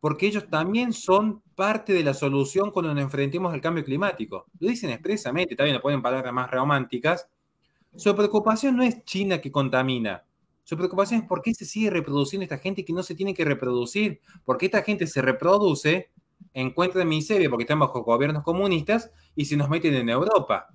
porque ellos también son parte de la solución cuando nos enfrentemos al cambio climático. Lo dicen expresamente, también lo ponen palabras más románticas. Su preocupación no es China que contamina. Su preocupación es por qué se sigue reproduciendo esta gente que no se tiene que reproducir, porque esta gente se reproduce, encuentra miseria porque están bajo gobiernos comunistas y se nos meten en Europa.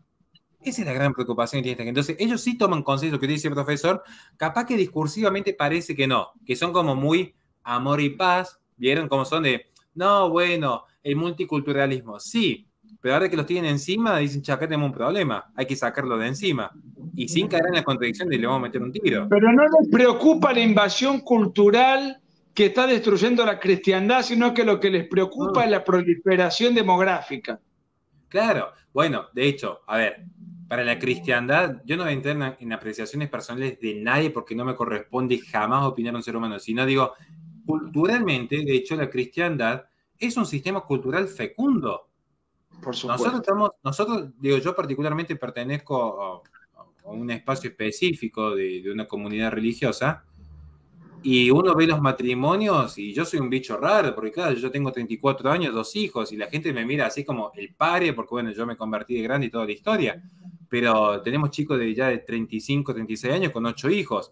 Esa es la gran preocupación que esta gente. Entonces, ellos sí toman lo que dice el profesor, capaz que discursivamente parece que no, que son como muy amor y paz, ¿Vieron cómo son de, no, bueno, el multiculturalismo? Sí, pero ahora que los tienen encima, dicen, ya acá tenemos un problema, hay que sacarlo de encima. Y sin caer en la contradicción de le vamos a meter un tiro. Pero no les preocupa la invasión cultural que está destruyendo la cristiandad, sino que lo que les preocupa es la proliferación demográfica. Claro, bueno, de hecho, a ver, para la cristiandad, yo no voy a entrar en, apreciaciones personales de nadie porque no me corresponde jamás opinar a un ser humano, sino digo, culturalmente, de hecho, la cristiandad es un sistema cultural fecundo. Por supuesto. Nosotros estamos, nosotros, digo, yo particularmente pertenezco a, un espacio específico de, una comunidad religiosa y uno ve los matrimonios y yo soy un bicho raro, porque claro, yo tengo 34 años, dos hijos y la gente me mira así como el padre, porque bueno, yo me convertí de grande y toda la historia, pero tenemos chicos de ya de 35, 36 años con ocho hijos.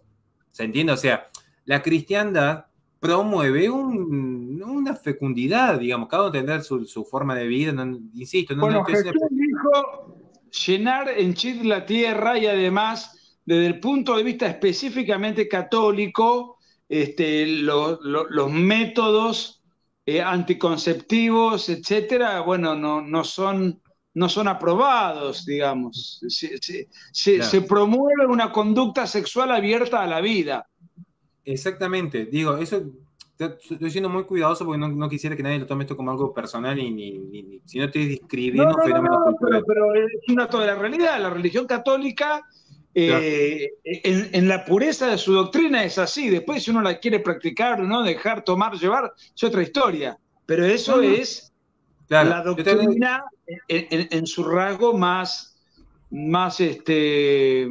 ¿Se entiende? O sea, la cristiandad promueve una fecundidad, digamos, cada uno tendrá su, forma de vida, insisto. No, bueno, dijo llenar, enchir la tierra y además, desde el punto de vista específicamente católico, este, los métodos eh, anticonceptivos, etcétera, bueno, no, no, son, no son aprobados, digamos. Se, se promueve una conducta sexual abierta a la vida. Exactamente, digo, eso estoy siendo muy cuidadoso porque no, quisiera que nadie lo tome esto como algo personal y ni, si no estoy describiendo fenómenos culturales. Pero, es un dato de la realidad, la religión católica eh, en, la pureza de su doctrina es así, después si uno la quiere practicar, no dejar, tomar, llevar, es otra historia, pero eso es la doctrina en, su rasgo más, más este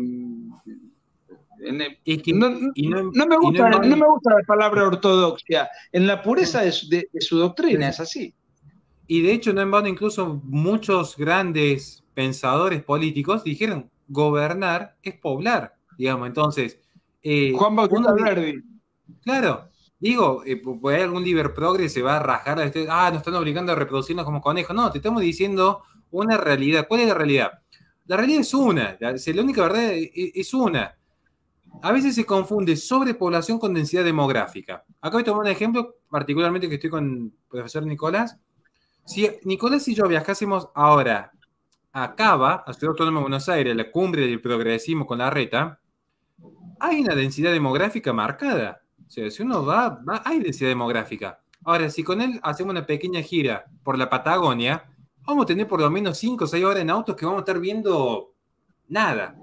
no, me gusta, la palabra ortodoxia. En la pureza de, su doctrina es así. Y de hecho, no en vano, incluso muchos grandes pensadores políticos dijeron: gobernar es poblar, digamos. Entonces. Eh, Juan Bautista Claro. Digo, eh, algún liber progre se va a rajar. Este, ah, nos están obligando a reproducirnos como conejos. No, te estamos diciendo una realidad. ¿Cuál es la realidad? La realidad es una. La, única verdad es una a veces se confunde sobrepoblación con densidad demográfica. Acá voy a tomar un ejemplo, particularmente que estoy con el profesor Nicolás. Si Nicolás y yo viajásemos ahora a Cava, a Ciudad Autónomo de Buenos Aires, la cumbre del progresismo con la reta, hay una densidad demográfica marcada. O sea, si uno va, va hay densidad demográfica. Ahora, si con él hacemos una pequeña gira por la Patagonia, vamos a tener por lo menos 5 o 6 horas en autos que vamos a estar viendo nada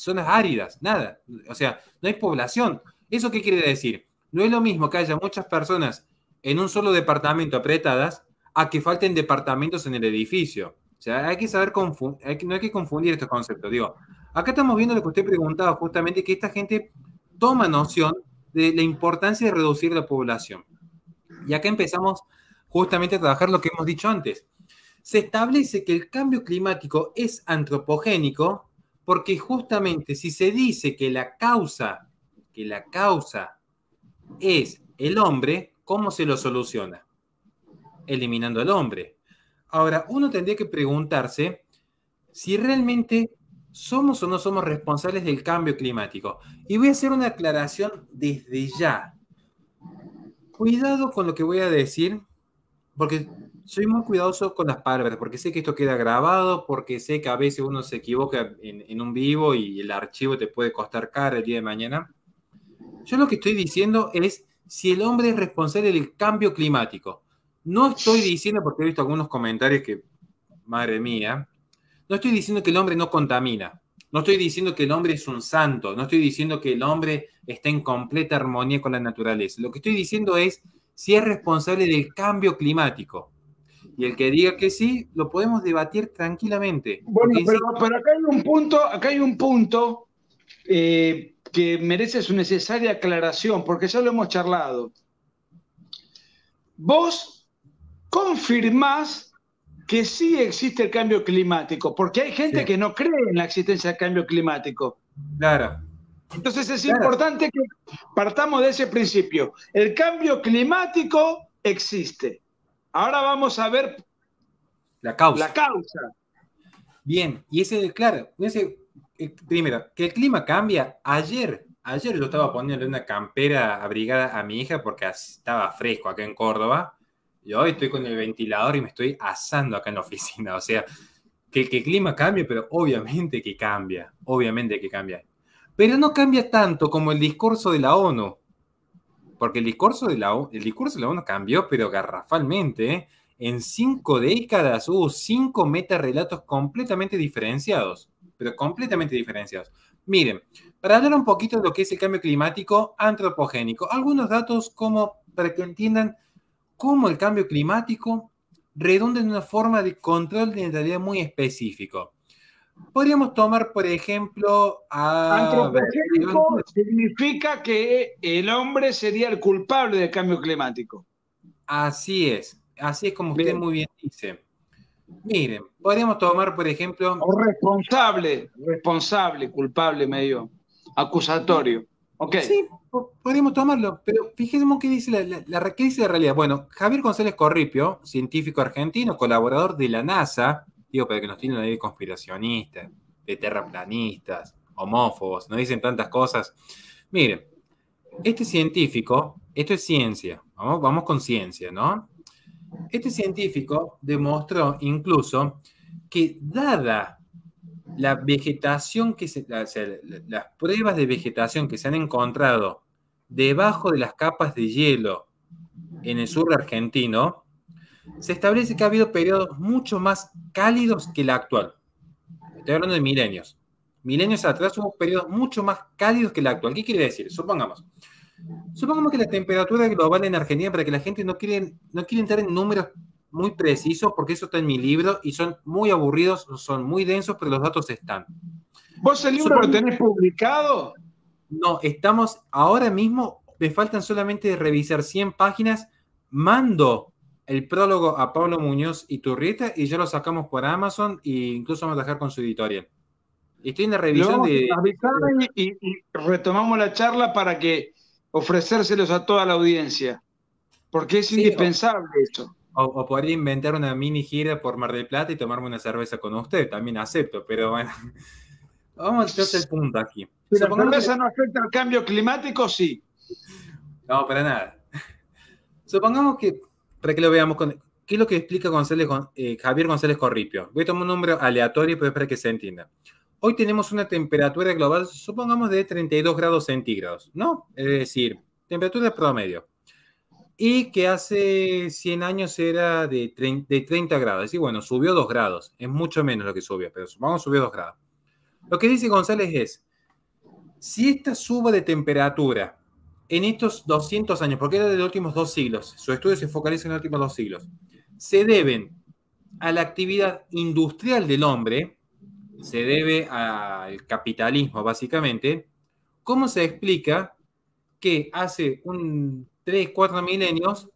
zonas áridas, nada. O sea, no hay población. ¿Eso qué quiere decir? No es lo mismo que haya muchas personas en un solo departamento apretadas a que falten departamentos en el edificio. O sea, hay que saber no hay que confundir estos conceptos. Digo, acá estamos viendo lo que usted preguntaba justamente, que esta gente toma noción de la importancia de reducir la población. Y acá empezamos justamente a trabajar lo que hemos dicho antes. Se establece que el cambio climático es antropogénico porque justamente si se dice que la causa, que la causa es el hombre, ¿cómo se lo soluciona? Eliminando al hombre. Ahora, uno tendría que preguntarse si realmente somos o no somos responsables del cambio climático. Y voy a hacer una aclaración desde ya. Cuidado con lo que voy a decir, porque soy muy cuidadoso con las palabras, porque sé que esto queda grabado, porque sé que a veces uno se equivoca en, un vivo y el archivo te puede costar caro el día de mañana. Yo lo que estoy diciendo es si el hombre es responsable del cambio climático. No estoy diciendo, porque he visto algunos comentarios que, madre mía, no estoy diciendo que el hombre no contamina, no estoy diciendo que el hombre es un santo, no estoy diciendo que el hombre está en completa armonía con la naturaleza. Lo que estoy diciendo es si es responsable del cambio climático. Y el que diga que sí, lo podemos debatir tranquilamente. Bueno, pero, acá hay un punto, acá hay un punto eh, que merece su necesaria aclaración, porque ya lo hemos charlado. Vos confirmás que sí existe el cambio climático, porque hay gente que no cree en la existencia del cambio climático. Claro. Entonces es importante que partamos de ese principio. El cambio climático existe. Ahora vamos a ver la causa. La causa. Bien, y ese, claro, ese, primero, que el clima cambia. Ayer, ayer yo estaba poniéndole una campera abrigada a mi hija porque estaba fresco acá en Córdoba. Y hoy estoy con el ventilador y me estoy asando acá en la oficina. O sea, que, que el clima cambie, pero obviamente que cambia, obviamente que cambia pero no cambia tanto como el discurso de la ONU. Porque el discurso de la, el discurso de la ONU cambió, pero garrafalmente. ¿eh? En cinco décadas hubo cinco metarrelatos completamente diferenciados, pero completamente diferenciados. Miren, para hablar un poquito de lo que es el cambio climático antropogénico, algunos datos como para que entiendan cómo el cambio climático redunda en una forma de control de muy específico. Podríamos tomar, por ejemplo, a... significa que el hombre sería el culpable del cambio climático. Así es, así es como usted muy bien dice. Miren, podríamos tomar, por ejemplo... O responsable, responsable, culpable, medio acusatorio. Sí, podríamos tomarlo, pero fijémonos qué dice la, la, de qué dice la realidad. Bueno, Javier González Corripio, científico argentino, colaborador de la NASA, Digo, pero que nos tienen ahí de conspiracionistas, de terraplanistas, homófobos, nos dicen tantas cosas. Miren, este científico, esto es ciencia, vamos, con ciencia, ¿no? Este científico demostró incluso que dada la vegetación que se, las pruebas de vegetación que se han encontrado debajo de las capas de hielo en el sur argentino, se establece que ha habido periodos mucho más cálidos que el actual. Estoy hablando de milenios. Milenios atrás hubo periodos mucho más cálidos que el actual. ¿Qué quiere decir? Supongamos. Supongamos que la temperatura global en Argentina, para que la gente no quiera no entrar en números muy precisos, porque eso está en mi libro y son muy aburridos, son muy densos, pero los datos están. ¿Vos el libro lo tenés publicado? No, estamos ahora mismo, me faltan solamente revisar 100 páginas. Mando el prólogo a Pablo Muñoz y Turrita y ya lo sacamos por Amazon e incluso vamos a dejar con su editorial. Estoy en revisión Y, retomamos la charla para que ofrecérselos a toda la audiencia, porque es indispensable eso. O, podría inventar una mini gira por Mar del Plata y tomarme una cerveza con usted, también acepto, pero bueno. Vamos a hacer el punto aquí. Si la cerveza no afecta al cambio climático, sí. No, para nada. Supongamos que para que lo veamos, con, ¿qué es lo que explica González, eh, Javier González Corripio? Voy a tomar un número aleatorio, pero para que se entienda. Hoy tenemos una temperatura global, supongamos, de 32 grados centígrados, ¿no? Es decir, temperatura promedio. Y que hace 100 años era de 30, de 30 grados. Y bueno, subió 2 grados. Es mucho menos lo que subió, pero supongamos subió 2 grados. Lo que dice González es, si esta suba de temperatura en estos 200 años, porque era de los últimos dos siglos, su estudio se focaliza en los últimos dos siglos, se deben a la actividad industrial del hombre, se debe al capitalismo básicamente, ¿cómo se explica que hace un 3, 4 milenios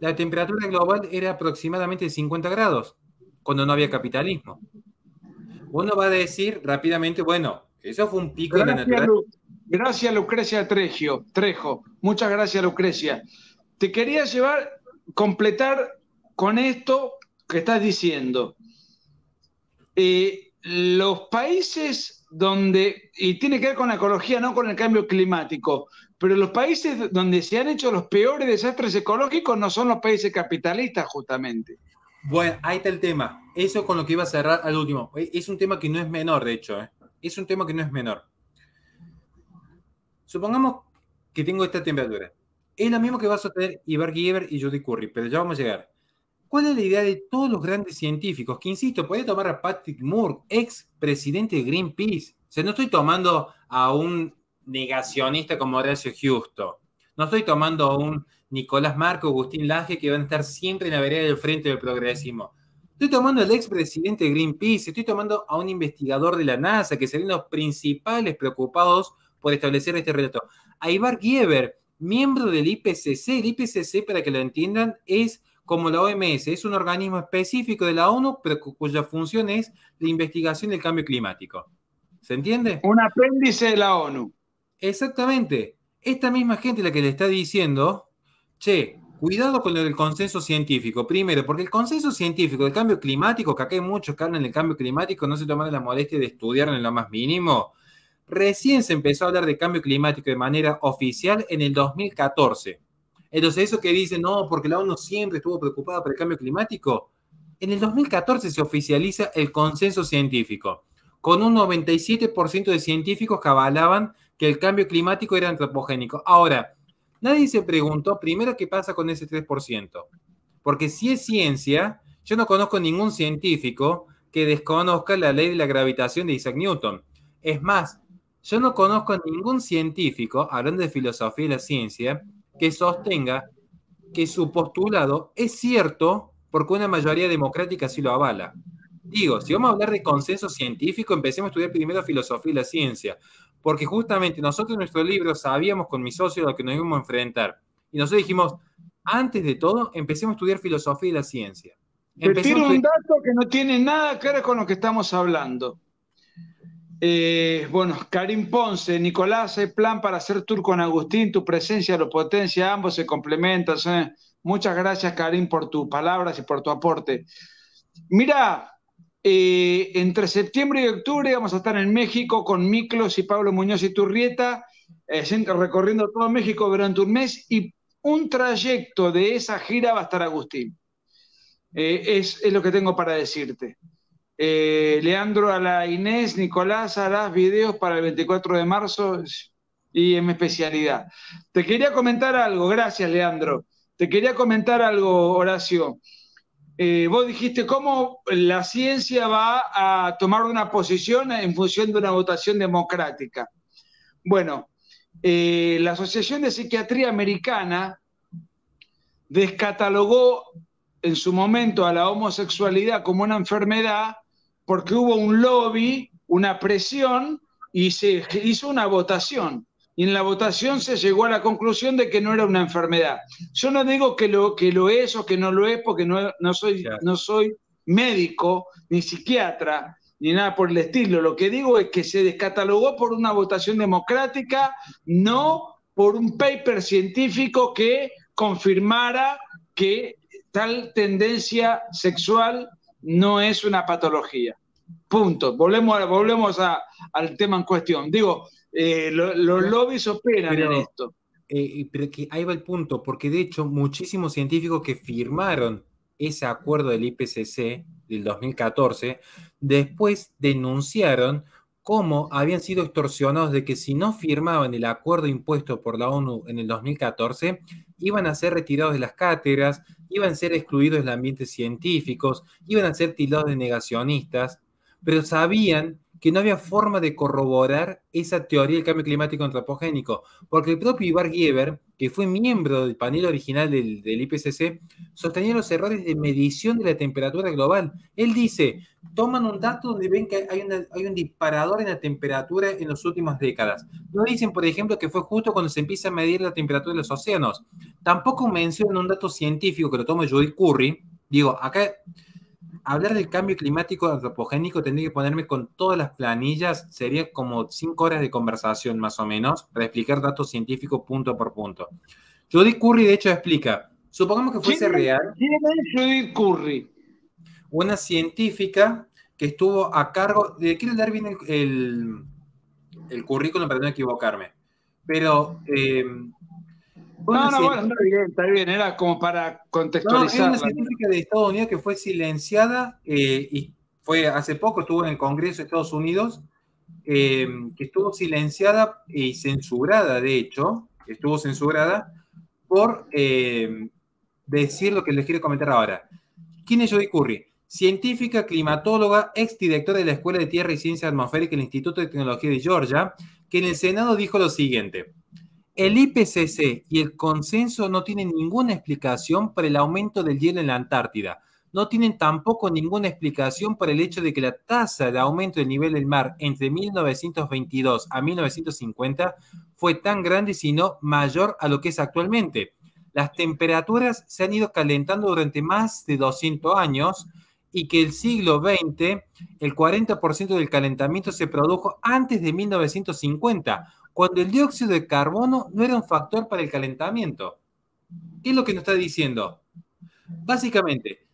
la temperatura global era aproximadamente 50 grados, cuando no había capitalismo? Uno va a decir rápidamente, bueno, eso fue un pico en de la naturaleza. Gracias, Lucrecia Trejo. Trejo. Muchas gracias, Lucrecia. Te quería llevar, completar con esto que estás diciendo. Eh, los países donde, y tiene que ver con la ecología, no con el cambio climático, pero los países donde se han hecho los peores desastres ecológicos no son los países capitalistas, justamente. Bueno, ahí está el tema. Eso con lo que iba a cerrar al último. E, es un tema que no es menor, de hecho. ¿eh? Es un tema que no es menor. Supongamos que tengo esta temperatura. Es lo mismo que vas a tener Ibar Gieber y Judy Curry, pero ya vamos a llegar. ¿Cuál es la idea de todos los grandes científicos? Que insisto, puede tomar a Patrick Moore, ex presidente de Greenpeace. O sea, no estoy tomando a un negacionista como Horacio Houston. No estoy tomando a un Nicolás Marco, o Agustín Laje, que van a estar siempre en la vereda del frente del progresismo. Estoy tomando al presidente de Greenpeace, estoy tomando a un investigador de la NASA, que serían los principales preocupados por establecer este relato. Aibar Gieber, miembro del IPCC, el IPCC, para que lo entiendan, es como la OMS, es un organismo específico de la ONU, pero cuya función es la investigación del cambio climático. ¿Se entiende? Un apéndice de la ONU. Exactamente. Esta misma gente la que le está diciendo, che, cuidado con el consenso científico. Primero, porque el consenso científico del cambio climático, que acá hay muchos que hablan del cambio climático, no se toman la molestia de estudiarlo en lo más mínimo. Recién se empezó a hablar de cambio climático de manera oficial en el 2014. Entonces, eso que dicen, no, porque la ONU siempre estuvo preocupada por el cambio climático, en el 2014 se oficializa el consenso científico, con un 97% de científicos que avalaban que el cambio climático era antropogénico. Ahora, nadie se preguntó primero qué pasa con ese 3%, porque si es ciencia, yo no conozco ningún científico que desconozca la ley de la gravitación de Isaac Newton. Es más, yo no conozco a ningún científico, hablando de filosofía y la ciencia, que sostenga que su postulado es cierto porque una mayoría democrática sí lo avala. Digo, si vamos a hablar de consenso científico, empecemos a estudiar primero filosofía y la ciencia, porque justamente nosotros en nuestro libro sabíamos con mis socios lo que nos íbamos a enfrentar. Y nosotros dijimos, antes de todo, empecemos a estudiar filosofía y la ciencia. Empecemos un dato que no tiene nada que ver con lo que estamos hablando. Eh, bueno, Karim Ponce, Nicolás, hay plan para hacer tour con Agustín, tu presencia lo potencia, ambos se complementan. ¿eh? Muchas gracias, Karim, por tus palabras y por tu aporte. Mira, eh, entre septiembre y octubre vamos a estar en México con Miklos y Pablo Muñoz y Turrieta, recorriendo todo México durante un mes y un trayecto de esa gira va a estar Agustín. es lo que tengo para decirte. Eh, Leandro a la Inés, Nicolás las videos para el 24 de marzo y en mi especialidad. Te quería comentar algo, gracias Leandro. Te quería comentar algo, Horacio. Eh, vos dijiste cómo la ciencia va a tomar una posición en función de una votación democrática. Bueno, eh, la Asociación de Psiquiatría Americana descatalogó en su momento a la homosexualidad como una enfermedad porque hubo un lobby, una presión y se hizo una votación. Y en la votación se llegó a la conclusión de que no era una enfermedad. Yo no digo que lo, que lo es o que no lo es, porque no, soy, no soy médico, ni psiquiatra, ni nada por el estilo. Lo que digo es que se descatalogó por una votación democrática, no por un paper científico que confirmara que tal tendencia sexual no es una patología. Punto. Volvemos, volvemos al tema en cuestión. Digo, eh, los lobbies operan en esto. Eh, pero que ahí va el punto, porque de hecho muchísimos científicos que firmaron ese acuerdo del IPCC del 2014, después denunciaron cómo habían sido extorsionados de que si no firmaban el acuerdo impuesto por la ONU en el 2014, iban a ser retirados de las cátedras, iban a ser excluidos de ambiente ambientes científicos, iban a ser tildados de negacionistas, pero sabían que no había forma de corroborar esa teoría del cambio climático antropogénico, porque el propio Ibar Gieber, que fue miembro del panel original del, IPCC, sostenía los errores de medición de la temperatura global. Él dice, toman un dato donde ven que hay, hay un disparador en la temperatura en las últimas décadas. No dicen, por ejemplo, que fue justo cuando se empieza a medir la temperatura de los océanos. Tampoco mencionan un dato científico que lo toma Judith Curry. Digo, acá hablar del cambio climático antropogénico tendría que ponerme con todas las planillas, sería como cinco horas de conversación más o menos, para explicar datos científicos punto por punto. Judy Curry, de hecho, explica, supongamos que fuese real. ¿Quién es Curry? Una científica que estuvo a cargo, de, quiero dar bien el, el, currículum para no equivocarme, pero eh, no, no, bueno, está bien, está bien, era como para contextualizar. una científica de Estados Unidos que fue silenciada eh, y fue hace poco, estuvo en el Congreso de Estados Unidos, eh, que estuvo silenciada y censurada, de hecho, estuvo censurada por eh, decir lo que les quiero comentar ahora. ¿Quién es Jody Curry? Científica, climatóloga, exdirectora de la Escuela de Tierra y ciencia atmosférica del Instituto de Tecnología de Georgia, que en el Senado dijo lo siguiente. El IPCC y el consenso no tienen ninguna explicación para el aumento del hielo en la Antártida. No tienen tampoco ninguna explicación para el hecho de que la tasa de aumento del nivel del mar entre 1922 a 1950 fue tan grande, sino mayor a lo que es actualmente. Las temperaturas se han ido calentando durante más de 200 años y que el siglo XX, el 40% del calentamiento se produjo antes de 1950 cuando el dióxido de carbono no era un factor para el calentamiento. ¿Qué es lo que nos está diciendo? Básicamente,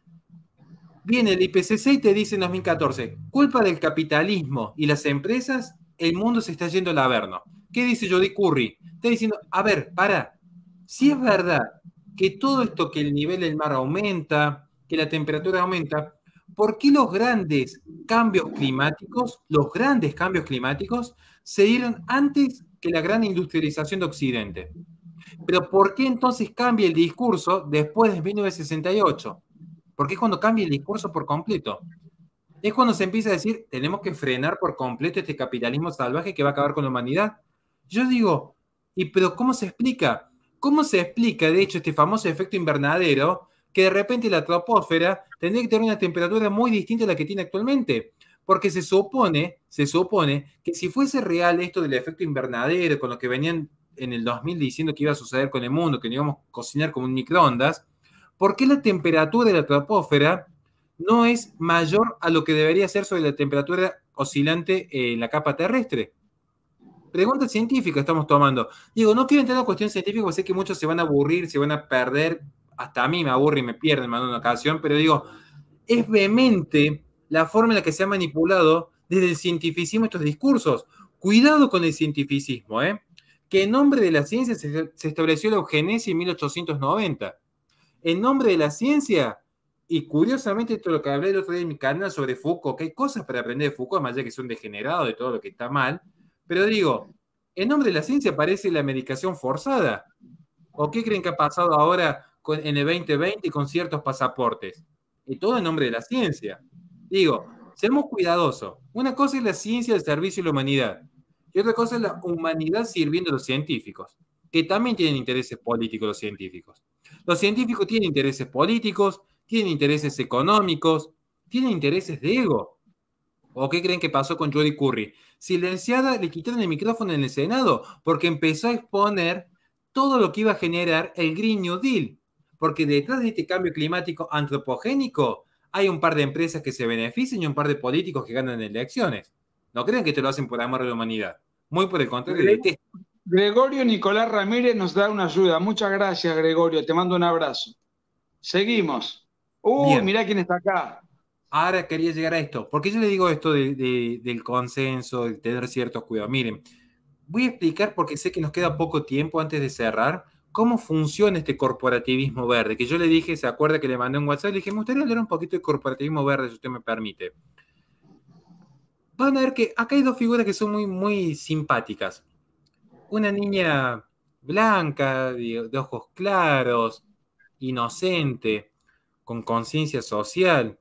viene el IPCC y te dice en 2014, culpa del capitalismo y las empresas, el mundo se está yendo al averno. ¿Qué dice Jody Curry? Está diciendo, a ver, para, si es verdad que todo esto que el nivel del mar aumenta, que la temperatura aumenta, ¿por qué los grandes cambios climáticos, los grandes cambios climáticos, se dieron antes que la gran industrialización de Occidente. Pero ¿por qué entonces cambia el discurso después de 1968? Porque es cuando cambia el discurso por completo. Es cuando se empieza a decir, tenemos que frenar por completo este capitalismo salvaje que va a acabar con la humanidad. Yo digo, ¿y pero cómo se explica? ¿Cómo se explica, de hecho, este famoso efecto invernadero que de repente la troposfera tendría que tener una temperatura muy distinta a la que tiene actualmente? porque se supone, se supone que si fuese real esto del efecto invernadero, con lo que venían en el 2000 diciendo que iba a suceder con el mundo, que no íbamos a cocinar como un microondas, ¿por qué la temperatura de la troposfera no es mayor a lo que debería ser sobre la temperatura oscilante en la capa terrestre? Pregunta científica estamos tomando. Digo, no quiero entrar en la cuestión científica porque sé que muchos se van a aburrir, se van a perder. Hasta a mí me aburre y me pierden en una ocasión, pero digo, es vehemente la forma en la que se ha manipulado desde el cientificismo estos discursos. Cuidado con el cientificismo, ¿eh? que en nombre de la ciencia se, estableció la eugenesia en 1890. En nombre de la ciencia, y curiosamente esto lo que hablé el otro día en mi canal sobre Foucault, que hay cosas para aprender de Foucault, más allá que son degenerados de todo lo que está mal, pero digo, en nombre de la ciencia parece la medicación forzada. ¿O qué creen que ha pasado ahora con, en el 2020 con ciertos pasaportes? Y todo en nombre de la ciencia. Digo, seamos cuidadosos. Una cosa es la ciencia del servicio y la humanidad. Y otra cosa es la humanidad sirviendo a los científicos, que también tienen intereses políticos los científicos. Los científicos tienen intereses políticos, tienen intereses económicos, tienen intereses de ego. ¿O qué creen que pasó con Jody Curry? Silenciada, le quitaron el micrófono en el Senado porque empezó a exponer todo lo que iba a generar el Green New Deal. Porque detrás de este cambio climático antropogénico hay un par de empresas que se benefician y un par de políticos que ganan elecciones. No crean que te lo hacen por amor a la humanidad. Muy por el contrario, Gregorio Nicolás Ramírez nos da una ayuda. Muchas gracias, Gregorio. Te mando un abrazo. Seguimos. Uy, uh, mirá quién está acá. Ahora quería llegar a esto. ¿Por qué yo le digo esto del consenso, de tener ciertos cuidados? Miren, voy a explicar porque sé que nos queda poco tiempo antes de cerrar cómo funciona este corporativismo verde, que yo le dije, se acuerda que le mandé un WhatsApp, le dije, me gustaría hablar un poquito de corporativismo verde, si usted me permite. Van a ver que acá hay dos figuras que son muy, muy simpáticas. Una niña blanca, de, ojos claros, inocente, con conciencia social.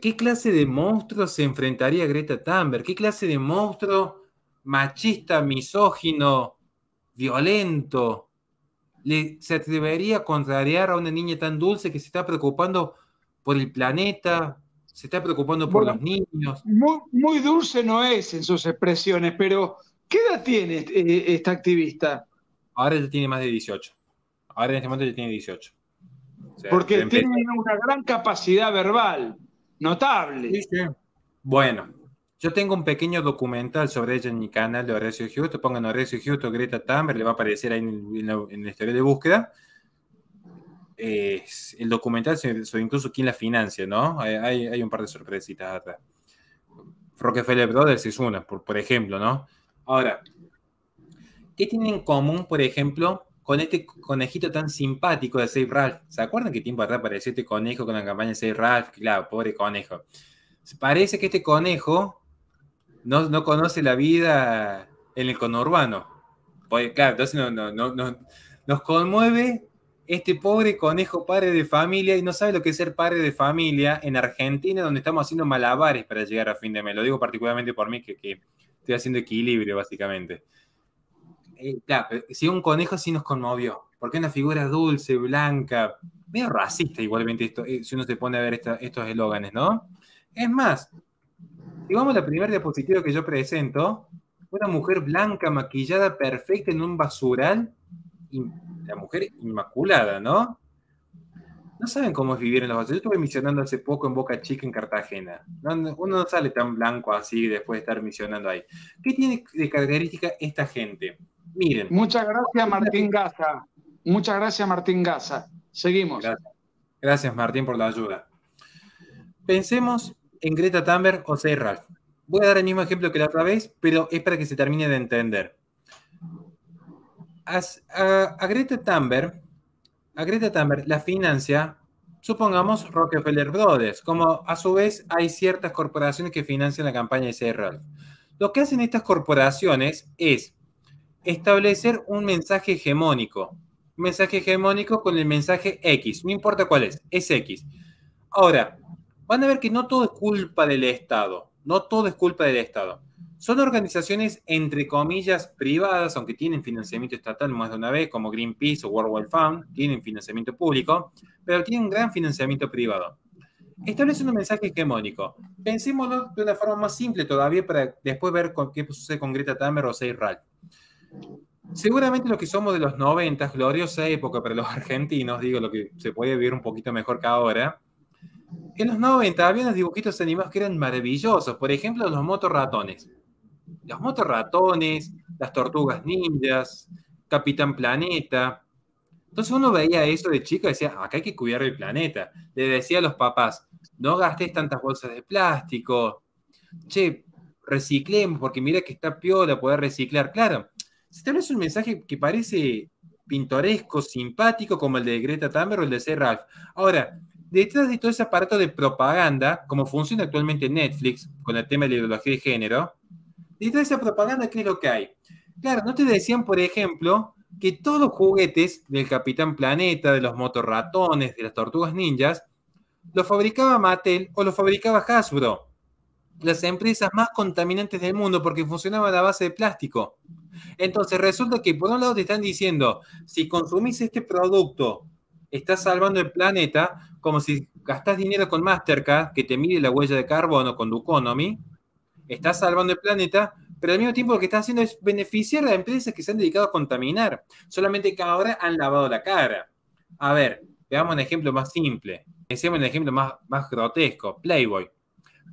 ¿Qué clase de monstruo se enfrentaría Greta Thunberg? ¿Qué clase de monstruo machista, misógino, violento, le, se atrevería a contrariar a una niña tan dulce que se está preocupando por el planeta, se está preocupando por los niños. Muy, dulce no es en sus expresiones, pero ¿qué edad tiene este, eh, esta activista? Ahora ya tiene más de 18. Ahora en este momento ya tiene 18. Porque tiene una gran capacidad verbal, notable. Sí, sí. Bueno, yo tengo un pequeño documental sobre ella en mi canal de Horacio Houston. Pongan Horacio Houston, Greta Thunberg, le va a aparecer ahí en, el, en, de búsqueda. el documental sobre incluso quién la financia, ¿no? Hay, un par de sorpresitas atrás. Rockefeller Brothers es una, por, por ejemplo, ¿no? Ahora, ¿qué tienen en común, por ejemplo, con este conejito tan simpático de Save Ralph? ¿Se acuerdan qué tiempo atrás apareció este conejo con la campaña de Save Ralph? Claro, pobre conejo. Parece que este conejo no, conoce la vida en el conurbano. claro, entonces nos conmueve este pobre conejo padre de familia y no sabe lo que es ser padre de familia en Argentina, donde estamos haciendo malabares para llegar a fin de mes. Lo digo particularmente por mí, que, estoy haciendo equilibrio, básicamente. Eh, claro, eh, si un conejo sí nos conmovió, porque es una figura dulce, blanca, medio racista igualmente esto, eh, si uno se pone a ver estos eslóganes, ¿no? Es más, y vamos la primera diapositiva que yo presento, una mujer blanca, maquillada, perfecta en un basural, la mujer inmaculada, ¿no? No saben cómo es vivir en los basurales. Yo estuve misionando hace poco en Boca Chica, en Cartagena. uno no sale tan blanco así después de estar misionando ahí. ¿Qué tiene de característica esta gente? Miren. Muchas gracias, Martín Gaza. Muchas gracias, Martín Gaza. Seguimos. gracias, Martín, por la ayuda. Pensemos en Greta Thunberg o C. Ralph. Voy a dar el mismo ejemplo que la otra vez, pero es para que se termine de entender. a, Greta Thunberg, a Greta la financia, supongamos Rockefeller Brothers, como a su vez hay ciertas corporaciones que financian la campaña de C. Ralph. Lo que hacen estas corporaciones es establecer un mensaje hegemónico. Un mensaje hegemónico con el mensaje X, no importa cuál es, es X. Ahora, van a ver que no todo es culpa del Estado, no todo es culpa del Estado. Son organizaciones, entre comillas, privadas, aunque tienen financiamiento estatal más de una vez, como Greenpeace o World Wide Fund, tienen financiamiento público, pero tienen gran financiamiento privado. Establece un mensaje hegemónico. Pensémoslo de una forma más simple todavía para después ver qué sucede con Greta Thunberg o Sey Ralph. Seguramente los que somos de los 90, gloriosa época para los argentinos, digo, lo que se puede vivir un poquito mejor que ahora, en los 90 había unos dibujitos animados que eran maravillosos. Por ejemplo, los motorratones. Los motorratones, las tortugas ninjas, Capitán Planeta. Entonces uno veía eso de chico y decía, ah, acá hay que cuidar el planeta. Le decía a los papás, no gastes tantas bolsas de plástico. Che, reciclemos, porque mira que está piola poder reciclar. Claro, se establece un mensaje que parece pintoresco, simpático, como el de Greta Thunberg o el de C. Ralph. Ahora, detrás de todo ese aparato de propaganda, como funciona actualmente Netflix con el tema de la ideología de género, detrás de esa propaganda, ¿qué es lo que hay? Claro, no te decían, por ejemplo, que todos los juguetes del Capitán Planeta, de los motorratones, de las tortugas ninjas, los fabricaba Mattel o los fabricaba Hasbro, las empresas más contaminantes del mundo porque funcionaban a base de plástico. Entonces resulta que por un lado te están diciendo, si consumís este producto estás salvando el planeta como si gastás dinero con Mastercard, que te mide la huella de carbono con Duconomy, estás salvando el planeta, pero al mismo tiempo lo que estás haciendo es beneficiar a empresas que se han dedicado a contaminar, solamente que ahora han lavado la cara. A ver, veamos un ejemplo más simple, Hacemos un ejemplo más, más grotesco, Playboy.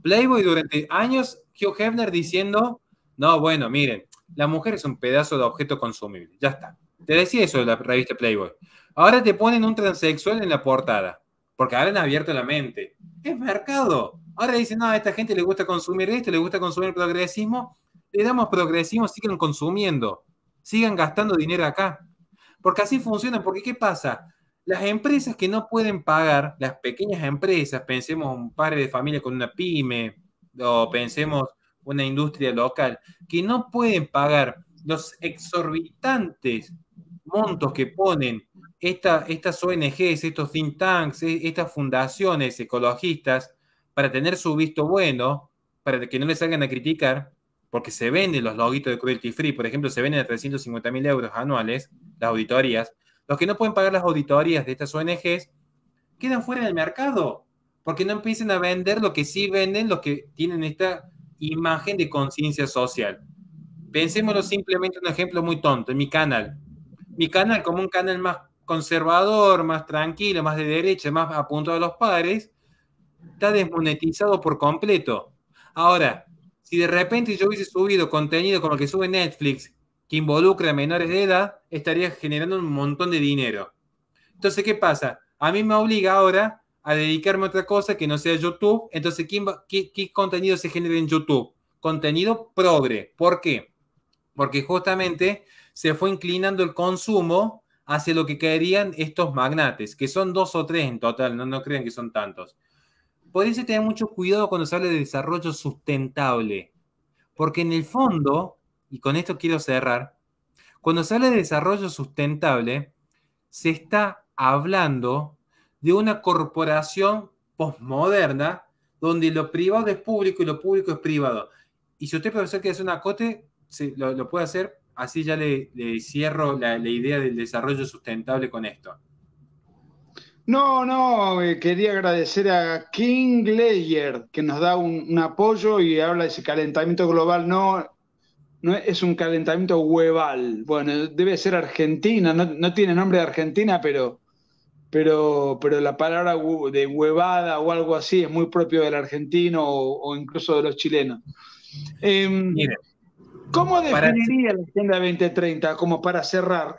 Playboy durante años, Hugh Hefner diciendo, no, bueno, miren, la mujer es un pedazo de objeto consumible, ya está. Te decía eso de la revista Playboy. Ahora te ponen un transexual en la portada, porque ahora han abierto la mente. Es mercado. Ahora dicen, no, a esta gente le gusta consumir esto, le gusta consumir progresismo. Le damos progresismo, sigan consumiendo, sigan gastando dinero acá. Porque así funciona, porque ¿qué pasa? Las empresas que no pueden pagar, las pequeñas empresas, pensemos un padre de familia con una pyme, o pensemos una industria local, que no pueden pagar los exorbitantes montos que ponen estas ONGs, estos think tanks, e, estas fundaciones ecologistas para tener su visto bueno, para que no les salgan a criticar, porque se venden los logitos de Cruelty Free, por ejemplo, se venden a 350 mil euros anuales las auditorías. Los que no pueden pagar las auditorías de estas ONGs quedan fuera del mercado, porque no empiezan a vender lo que sí venden los que tienen esta imagen de conciencia social. Pensémoslo simplemente un ejemplo muy tonto, en mi canal mi canal como un canal más conservador, más tranquilo, más de derecha, más a punto de los padres, está desmonetizado por completo. Ahora, si de repente yo hubiese subido contenido como el que sube Netflix, que involucra a menores de edad, estaría generando un montón de dinero. Entonces, ¿qué pasa? A mí me obliga ahora a dedicarme a otra cosa que no sea YouTube. Entonces, ¿qué, qué, qué contenido se genera en YouTube? Contenido progre. ¿Por qué? Porque justamente se fue inclinando el consumo hacia lo que querían estos magnates, que son dos o tres en total, no, no crean que son tantos. Por eso tener mucho cuidado cuando se habla de desarrollo sustentable, porque en el fondo, y con esto quiero cerrar, cuando se habla de desarrollo sustentable, se está hablando de una corporación postmoderna donde lo privado es público y lo público es privado. Y si usted, profesor, que es un acote, lo puede hacer así ya le, cierro la, idea del desarrollo sustentable con esto. No, no, eh, quería agradecer a King Leyer que nos da un, apoyo y habla de ese calentamiento global. No, no es un calentamiento hueval. Bueno, debe ser Argentina, no, tiene nombre de Argentina, pero, pero, pero la palabra de huevada o algo así es muy propio del argentino o, incluso de los chilenos. Em, ¿Cómo definiría la Agenda 2030 como para cerrar?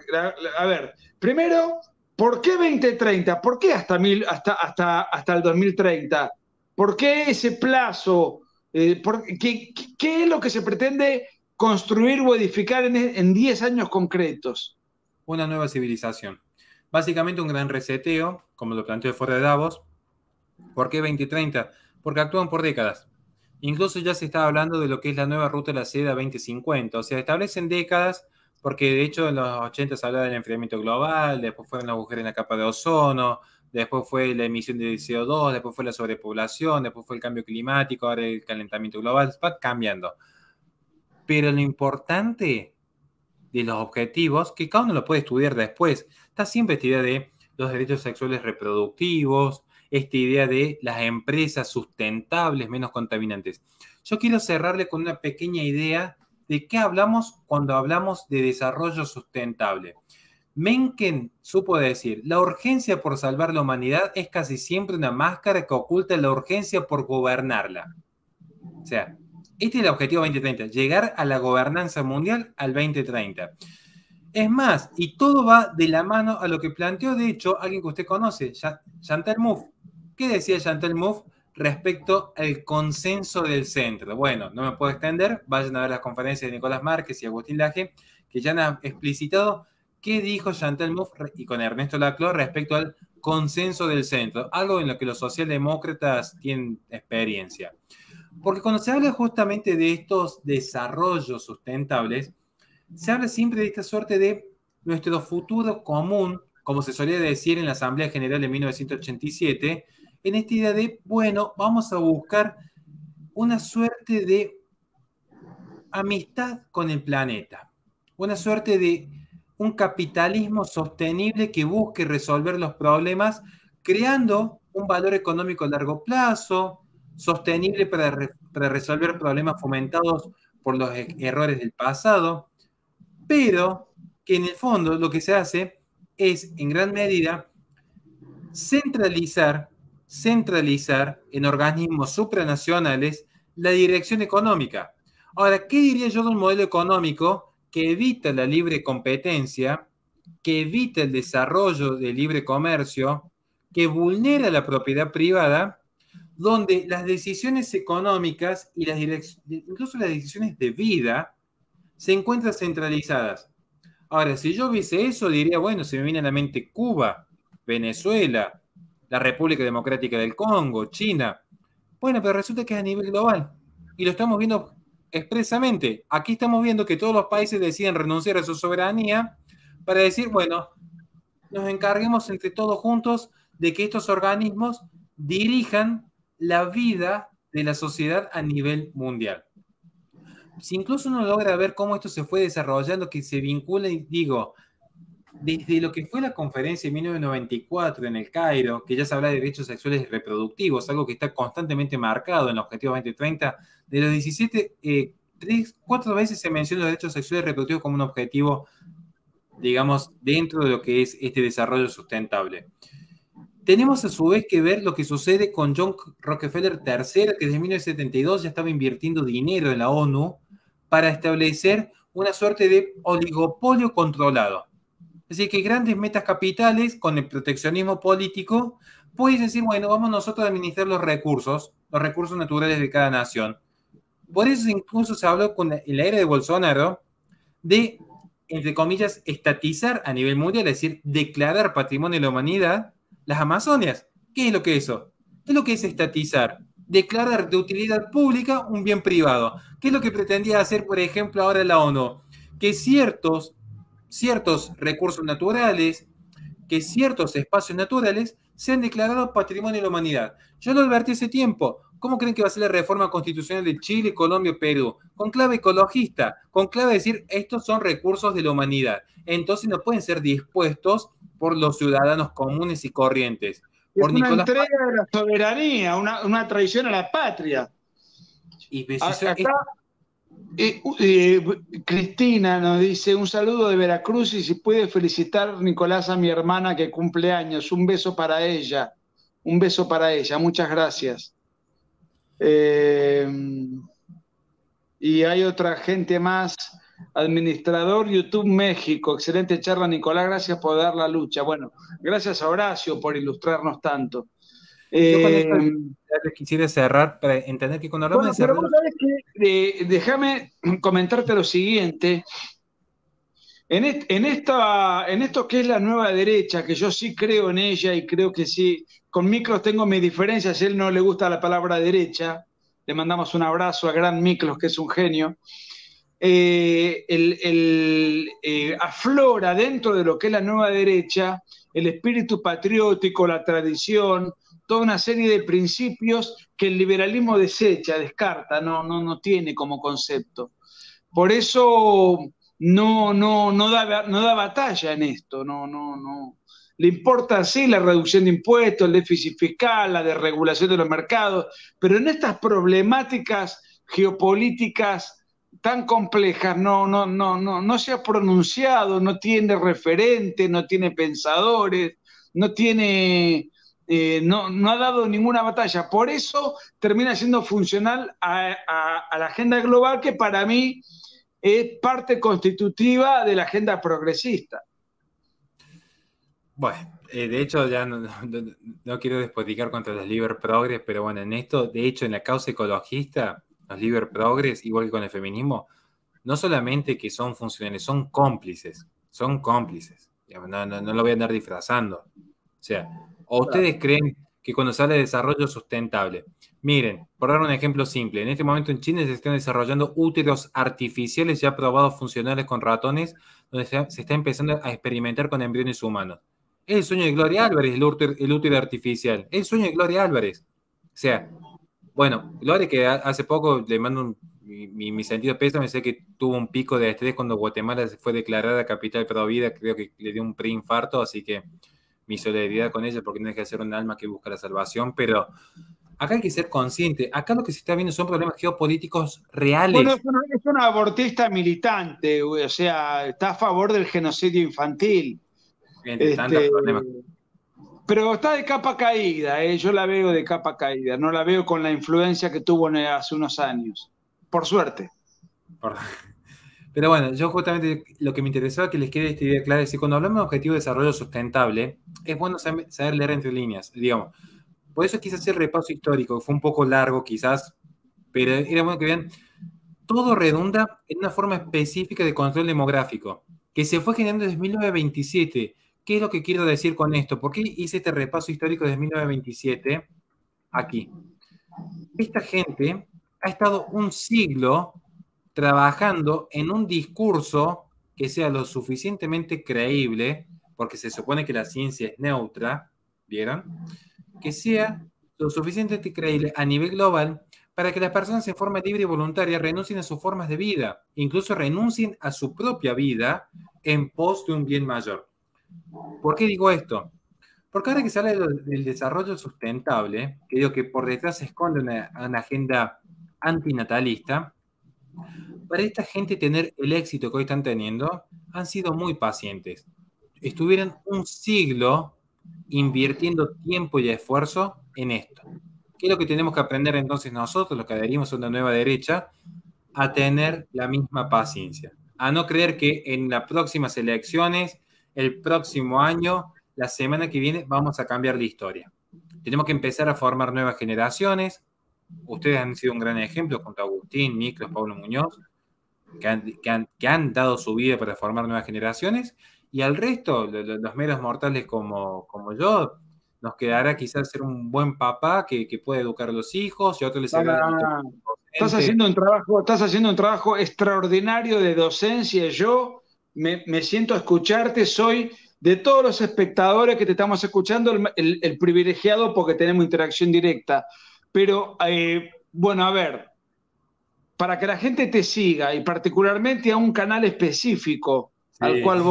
A ver, primero, ¿por qué 2030? ¿Por qué hasta, el 2030? ¿Por qué ese plazo? Eh, ¿qué, es lo que se pretende construir o edificar en 10 años concretos? Una nueva civilización. Básicamente un gran reseteo, como lo planteó foro de Davos. ¿Por qué 2030? Porque actúan por décadas. Incluso ya se está hablando de lo que es la nueva ruta de la seda 2050. O sea, establecen décadas, porque de hecho en los 80 se hablaba del enfriamiento global, después fueron las mujeres en la capa de ozono, después fue la emisión de CO2, después fue la sobrepoblación, después fue el cambio climático, ahora el calentamiento global, va cambiando. Pero lo importante de los objetivos, que cada uno lo puede estudiar después, está siempre esta idea de los derechos sexuales reproductivos, esta idea de las empresas sustentables, menos contaminantes. Yo quiero cerrarle con una pequeña idea de qué hablamos cuando hablamos de desarrollo sustentable. Mencken supo decir, la urgencia por salvar la humanidad es casi siempre una máscara que oculta la urgencia por gobernarla. O sea, este es el objetivo 2030, llegar a la gobernanza mundial al 2030. Es más, y todo va de la mano a lo que planteó, de hecho, alguien que usted conoce, Chantal Mouffe, ¿Qué decía Chantal Mouffe respecto al consenso del centro? Bueno, no me puedo extender, vayan a ver las conferencias de Nicolás Márquez y Agustín Laje, que ya han explicitado qué dijo Chantal Mouffe y con Ernesto Laclau respecto al consenso del centro, algo en lo que los socialdemócratas tienen experiencia. Porque cuando se habla justamente de estos desarrollos sustentables, se habla siempre de esta suerte de nuestro futuro común, como se solía decir en la Asamblea General de 1987, en esta idea de, bueno, vamos a buscar una suerte de amistad con el planeta, una suerte de un capitalismo sostenible que busque resolver los problemas creando un valor económico a largo plazo, sostenible para, para resolver problemas fomentados por los e-, errores del pasado, pero que en el fondo lo que se hace es en gran medida centralizar centralizar en organismos supranacionales la dirección económica. Ahora, ¿qué diría yo de un modelo económico que evita la libre competencia, que evita el desarrollo del libre comercio, que vulnera la propiedad privada, donde las decisiones económicas y las incluso las decisiones de vida se encuentran centralizadas? Ahora, si yo viese eso, diría, bueno, se me viene a la mente Cuba, Venezuela, la República Democrática del Congo, China. Bueno, pero resulta que es a nivel global. Y lo estamos viendo expresamente. Aquí estamos viendo que todos los países deciden renunciar a su soberanía para decir, bueno, nos encarguemos entre todos juntos de que estos organismos dirijan la vida de la sociedad a nivel mundial. Si incluso uno logra ver cómo esto se fue desarrollando, que se vincula, digo, desde lo que fue la conferencia en 1994 en el Cairo, que ya se habla de derechos sexuales y reproductivos, algo que está constantemente marcado en el Objetivo 2030, de los 17, eh, tres, cuatro veces se menciona los derechos sexuales y reproductivos como un objetivo, digamos, dentro de lo que es este desarrollo sustentable. Tenemos a su vez que ver lo que sucede con John Rockefeller III, que desde 1972 ya estaba invirtiendo dinero en la ONU para establecer una suerte de oligopolio controlado es decir, que grandes metas capitales con el proteccionismo político, puedes decir, bueno, vamos nosotros a administrar los recursos, los recursos naturales de cada nación. Por eso incluso se habló con el aire de Bolsonaro de, entre comillas, estatizar a nivel mundial, es decir, declarar patrimonio de la humanidad las Amazonias. ¿Qué es lo que es eso? ¿Qué es lo que es estatizar? Declarar de utilidad pública un bien privado. ¿Qué es lo que pretendía hacer, por ejemplo, ahora la ONU? Que ciertos ciertos recursos naturales, que ciertos espacios naturales sean declarados Patrimonio de la Humanidad. Yo lo advertí hace tiempo. ¿Cómo creen que va a ser la reforma constitucional de Chile, Colombia, Perú? Con clave ecologista, con clave decir estos son recursos de la humanidad. Entonces no pueden ser dispuestos por los ciudadanos comunes y corrientes. por una entrega de la soberanía, una, traición a la patria. Y, Cristina nos dice un saludo de Veracruz y si puede felicitar Nicolás a mi hermana que cumple años. Un beso para ella. Un beso para ella. Muchas gracias. Eh, y hay otra gente más. Administrador YouTube México. Excelente charla, Nicolás. Gracias por dar la lucha. Bueno, gracias a Horacio por ilustrarnos tanto. Yo eh, quisiera cerrar para entender que cuando hablamos eh, déjame comentarte lo siguiente. En, esta, en esto que es la nueva derecha, que yo sí creo en ella y creo que sí, con Miklos tengo mis diferencias, a él no le gusta la palabra derecha, le mandamos un abrazo a Gran Micros, que es un genio. Eh, aflora dentro de lo que es la nueva derecha el espíritu patriótico, la tradición, toda una serie de principios que el liberalismo desecha, descarta, no, no, no tiene como concepto. Por eso no, no, no, da, no da batalla en esto, no, no, no. Le importa sí la reducción de impuestos, el déficit fiscal, la desregulación de los mercados, pero en estas problemáticas geopolíticas tan complejas, no, no, no, no, no se ha pronunciado, no tiene referente, no tiene pensadores, no tiene eh, no, ha dado ninguna batalla. Por eso termina siendo funcional a, la agenda global, que para mí es parte constitutiva de la agenda progresista. Bueno, eh, de hecho ya no, quiero despoticar contra los Liber Progres, pero bueno, en esto, de hecho en la causa ecologista, los Liber Progres, igual que con el feminismo, no solamente que son funcionales, son cómplices, son cómplices. No, no, no lo voy a andar disfrazando. O sea, ¿O ustedes creen que cuando sale desarrollo sustentable? Miren, por dar un ejemplo simple, en este momento en China se están desarrollando úteros artificiales ya probados funcionales con ratones, donde se, está empezando a experimentar con embriones humanos. Es el sueño de Gloria Álvarez, el útero, el útero artificial. Es el sueño de Gloria Álvarez. O sea, bueno, Gloria que hace poco le mando mi, mi, sentido pésame, me sé que tuvo un pico de estrés cuando Guatemala fue declarada capital pro vida, creo que le dio un preinfarto, así que mi solidaridad con ella porque no deja de ser un alma que busca la salvación, pero acá hay que ser consciente. Acá lo que se está viendo son problemas geopolíticos reales. Bueno, es una abortista militante, o sea, está a favor del genocidio infantil. Este, pero está de capa caída, eh, yo la veo de capa caída, no la veo con la influencia que tuvo hace unos años, por suerte. Por... Pero bueno, yo justamente lo que me interesaba que les quede esta idea clara es que cuando hablamos de objetivo de desarrollo sustentable, es bueno saber leer entre líneas, digamos. Por eso quise hacer el repaso histórico, fue un poco largo quizás, pero era bueno que vean, todo redunda en una forma específica de control demográfico, que se fue generando desde 1927. ¿Qué es lo que quiero decir con esto? ¿Por qué hice este repaso histórico desde 1927 aquí? Esta gente ha estado un siglo trabajando en un discurso que sea lo suficientemente creíble, porque se supone que la ciencia es neutra, ¿vieron? Que sea lo suficientemente creíble a nivel global para que las personas en forma libre y voluntaria renuncien a sus formas de vida, incluso renuncien a su propia vida en pos de un bien mayor. ¿Por qué digo esto? Porque ahora que se habla del desarrollo sustentable, que digo que por detrás se esconde una, una agenda antinatalista, para esta gente tener el éxito que hoy están teniendo, han sido muy pacientes. Estuvieron un siglo invirtiendo tiempo y esfuerzo en esto. ¿Qué es lo que tenemos que aprender entonces nosotros, los que adherimos a una nueva derecha? A tener la misma paciencia, a no creer que en las próximas elecciones, el próximo año, la semana que viene, vamos a cambiar la historia. Tenemos que empezar a formar nuevas generaciones. Ustedes han sido un gran ejemplo junto a Agustín, Micros, Pablo Muñoz, que han, dado su vida para formar nuevas generaciones, y al resto, los, meros mortales como, como yo, nos quedará quizás ser un buen papá que, que puede educar a los hijos y otros les será estás haciendo un trabajo, estás haciendo un trabajo extraordinario de docencia. Yo me, siento a escucharte, soy de todos los espectadores que te estamos escuchando, el, privilegiado porque tenemos interacción directa. Pero eh, bueno, a ver, para que la gente te siga y particularmente a un canal específico al cual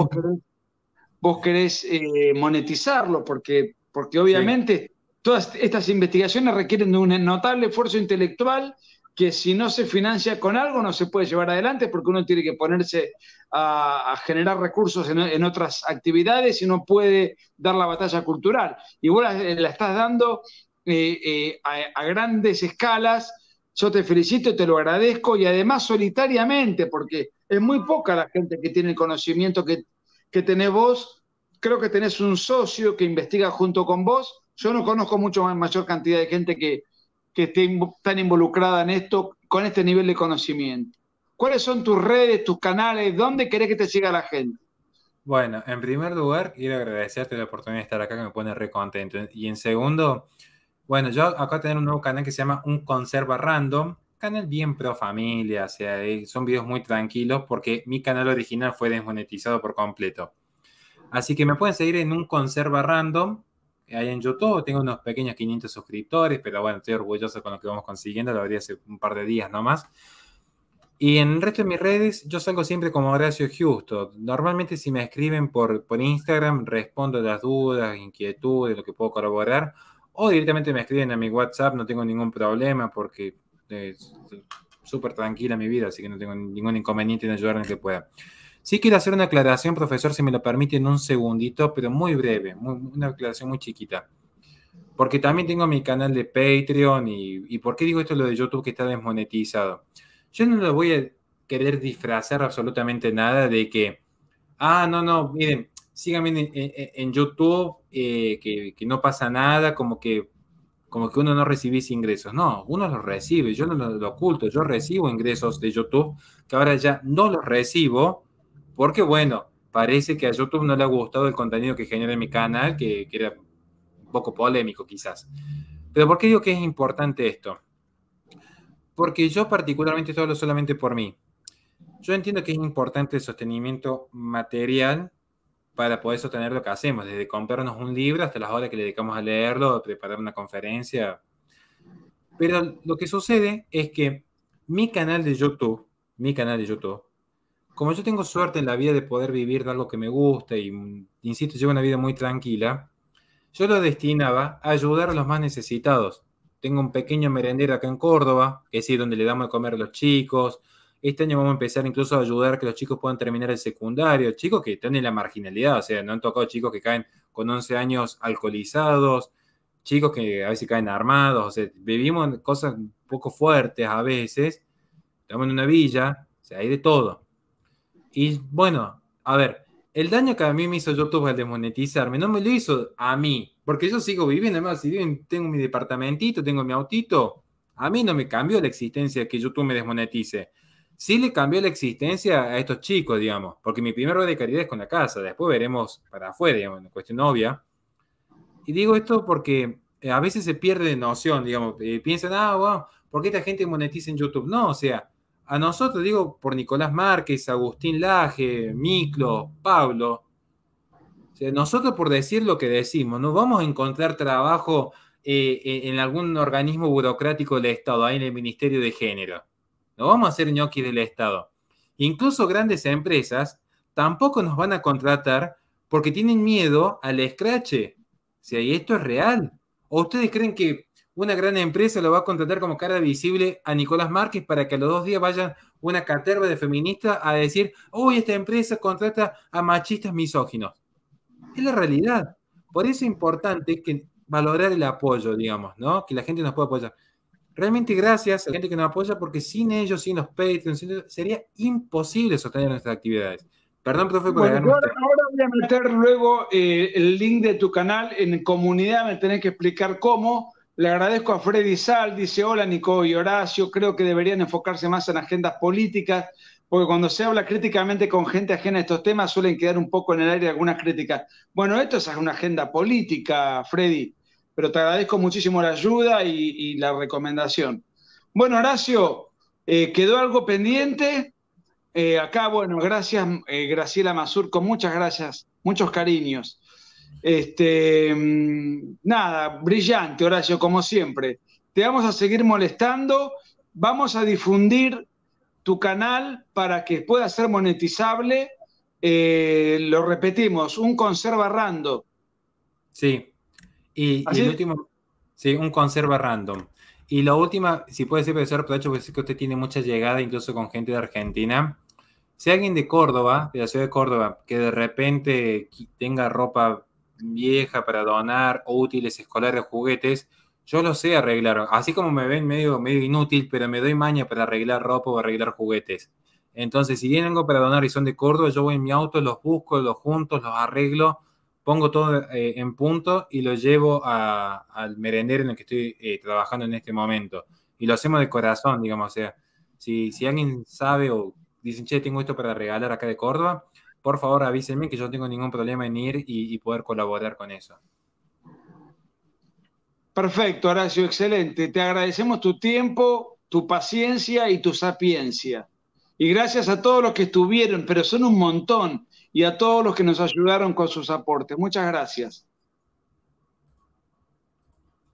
vos querés, eh, monetizarlo, porque, porque obviamente todas estas investigaciones requieren de un notable esfuerzo intelectual que si no se financia con algo no se puede llevar adelante porque uno tiene que ponerse a, generar recursos en, otras actividades y no puede dar la batalla cultural. Y vos la, estás dando eh, eh, a grandes escalas yo te felicito, y te lo agradezco y además solitariamente, porque es muy poca la gente que tiene el conocimiento que, que tenés vos. Creo que tenés un socio que investiga junto con vos. Yo no conozco mucho más, mayor cantidad de gente que, que esté tan involucrada en esto, con este nivel de conocimiento. ¿Cuáles son tus redes, tus canales? ¿Dónde querés que te siga la gente? Bueno, en primer lugar, quiero agradecerte la oportunidad de estar acá, que me pone re contento. Y en segundo, bueno, yo acá tener un nuevo canal que se llama Un Conserva Random, canal bien pro familia, o sea, eh, son videos muy tranquilos porque mi canal original fue desmonetizado por completo. Así que me pueden seguir en Un Conserva Random, eh, ahí en YouTube, tengo unos pequeños 500 suscriptores, pero bueno, estoy orgulloso con lo que vamos consiguiendo, lo habría hace un par de días nomás. Y en el resto de mis redes, yo salgo siempre como Horacio Justo. Normalmente, si me escriben por, por Instagram, respondo las dudas, inquietudes, lo que puedo colaborar o directamente me escriben a mi WhatsApp, no tengo ningún problema porque es súper tranquila mi vida, así que no tengo ningún inconveniente en ayudar que pueda. Sí quiero hacer una aclaración, profesor, si me lo permite, en un segundito, pero muy breve, una aclaración muy chiquita. Porque también tengo mi canal de Patreon y, y ¿por qué digo esto lo de YouTube que está desmonetizado? Yo no lo voy a querer disfrazar absolutamente nada de que, ah, no, no, miren, síganme en, YouTube, eh, que, no pasa nada, como que, como que uno no recibís ingresos. No, uno los recibe, yo no lo, oculto, yo recibo ingresos de YouTube que ahora ya no los recibo, porque bueno, parece que a YouTube no le ha gustado el contenido que genera mi canal, que, que era un poco polémico quizás. Pero ¿por qué digo que es importante esto? Porque yo particularmente, esto hablo solamente por mí, yo entiendo que es importante el sostenimiento material para poder sostener lo que hacemos, desde comprarnos un libro hasta las horas que le dedicamos a leerlo, a preparar una conferencia. Pero lo que sucede es que mi canal de YouTube, mi canal de YouTube, como yo tengo suerte en la vida de poder vivir de algo que me gusta y, insisto, llevo una vida muy tranquila, yo lo destinaba a ayudar a los más necesitados. Tengo un pequeño merendero acá en Córdoba, que es donde le damos de comer a los chicos, este año vamos a empezar incluso a ayudar que los chicos puedan terminar el secundario, chicos que están en la marginalidad, o sea, no han tocado chicos que caen con 11 años alcoholizados, chicos que a veces caen armados, o sea, vivimos cosas un poco fuertes a veces, estamos en una villa, o sea, hay de todo. Y bueno, a ver, el daño que a mí me hizo YouTube al desmonetizarme, no me lo hizo a mí, porque yo sigo viviendo, además, si bien tengo mi departamentito, tengo mi autito, a mí no me cambió la existencia que YouTube me desmonetice sí le cambió la existencia a estos chicos, digamos, porque mi primer lugar de caridad es con la casa, después veremos para afuera, digamos, cuestión obvia. Y digo esto porque eh, a veces se pierde noción, digamos, eh, piensan, ah, wow, ¿por qué esta gente monetiza en YouTube? No, o sea, a nosotros, digo, por Nicolás Márquez, Agustín Laje, Miclo, Pablo, nosotros por decir lo que decimos, no vamos a encontrar trabajo eh, en algún organismo burocrático del Estado, ahí en el Ministerio de Género no vamos a ser ñoqui del Estado. Incluso grandes empresas tampoco nos van a contratar porque tienen miedo al escrache. Si ahí esto es real. ¿O ustedes creen que una gran empresa lo va a contratar como cara visible a Nicolás Márquez para que a los dos días vayan una caterva de feministas a decir, uy, esta empresa contrata a machistas misóginos? Es la realidad. Por eso es importante que valorar el apoyo, digamos, ¿no? Que la gente nos pueda apoyar. Realmente gracias a la gente que nos apoya, porque sin ellos, sin los Patreons, sería imposible sostener nuestras actividades. Perdón, profe, por bueno, ahora, voy a meter luego eh, el link de tu canal en comunidad, me tenés que explicar cómo. Le agradezco a Freddy Sal, dice, hola Nico y Horacio, creo que deberían enfocarse más en agendas políticas, porque cuando se habla críticamente con gente ajena a estos temas suelen quedar un poco en el aire algunas críticas. Bueno, esto es una agenda política, Freddy pero te agradezco muchísimo la ayuda y, la recomendación. Bueno, Horacio, eh, quedó algo pendiente. Eh, acá, bueno, gracias, eh, Graciela Mazur, con muchas gracias, muchos cariños. Este, mm, nada, brillante, Horacio, como siempre. Te vamos a seguir molestando, vamos a difundir tu canal para que pueda ser monetizable. lo repetimos, un conserva rando. Sí, y, ¿Ah, el último, sí, un conserva random. Y la última, si puede ser, profesor, por pues hecho, porque sé que usted tiene mucha llegada, incluso con gente de Argentina. Si alguien de Córdoba, de la ciudad de Córdoba, que de repente tenga ropa vieja para donar o útiles escolares, juguetes, yo lo sé arreglar. Así como me ven medio, medio inútil, pero me doy maña para arreglar ropa o arreglar juguetes. Entonces, si tienen algo para donar y son de Córdoba, yo voy en mi auto, los busco, los juntos, los arreglo pongo todo eh, en punto y lo llevo al merendero en el que estoy eh, trabajando en este momento. Y lo hacemos de corazón, digamos. O sea, si, alguien sabe o dicen, che, tengo esto para regalar acá de Córdoba, por favor avísenme que yo no tengo ningún problema en ir y, y poder colaborar con eso. Perfecto, Horacio, excelente. Te agradecemos tu tiempo, tu paciencia y tu sapiencia. Y gracias a todos los que estuvieron, pero son un montón y a todos los que nos ayudaron con sus aportes. Muchas gracias.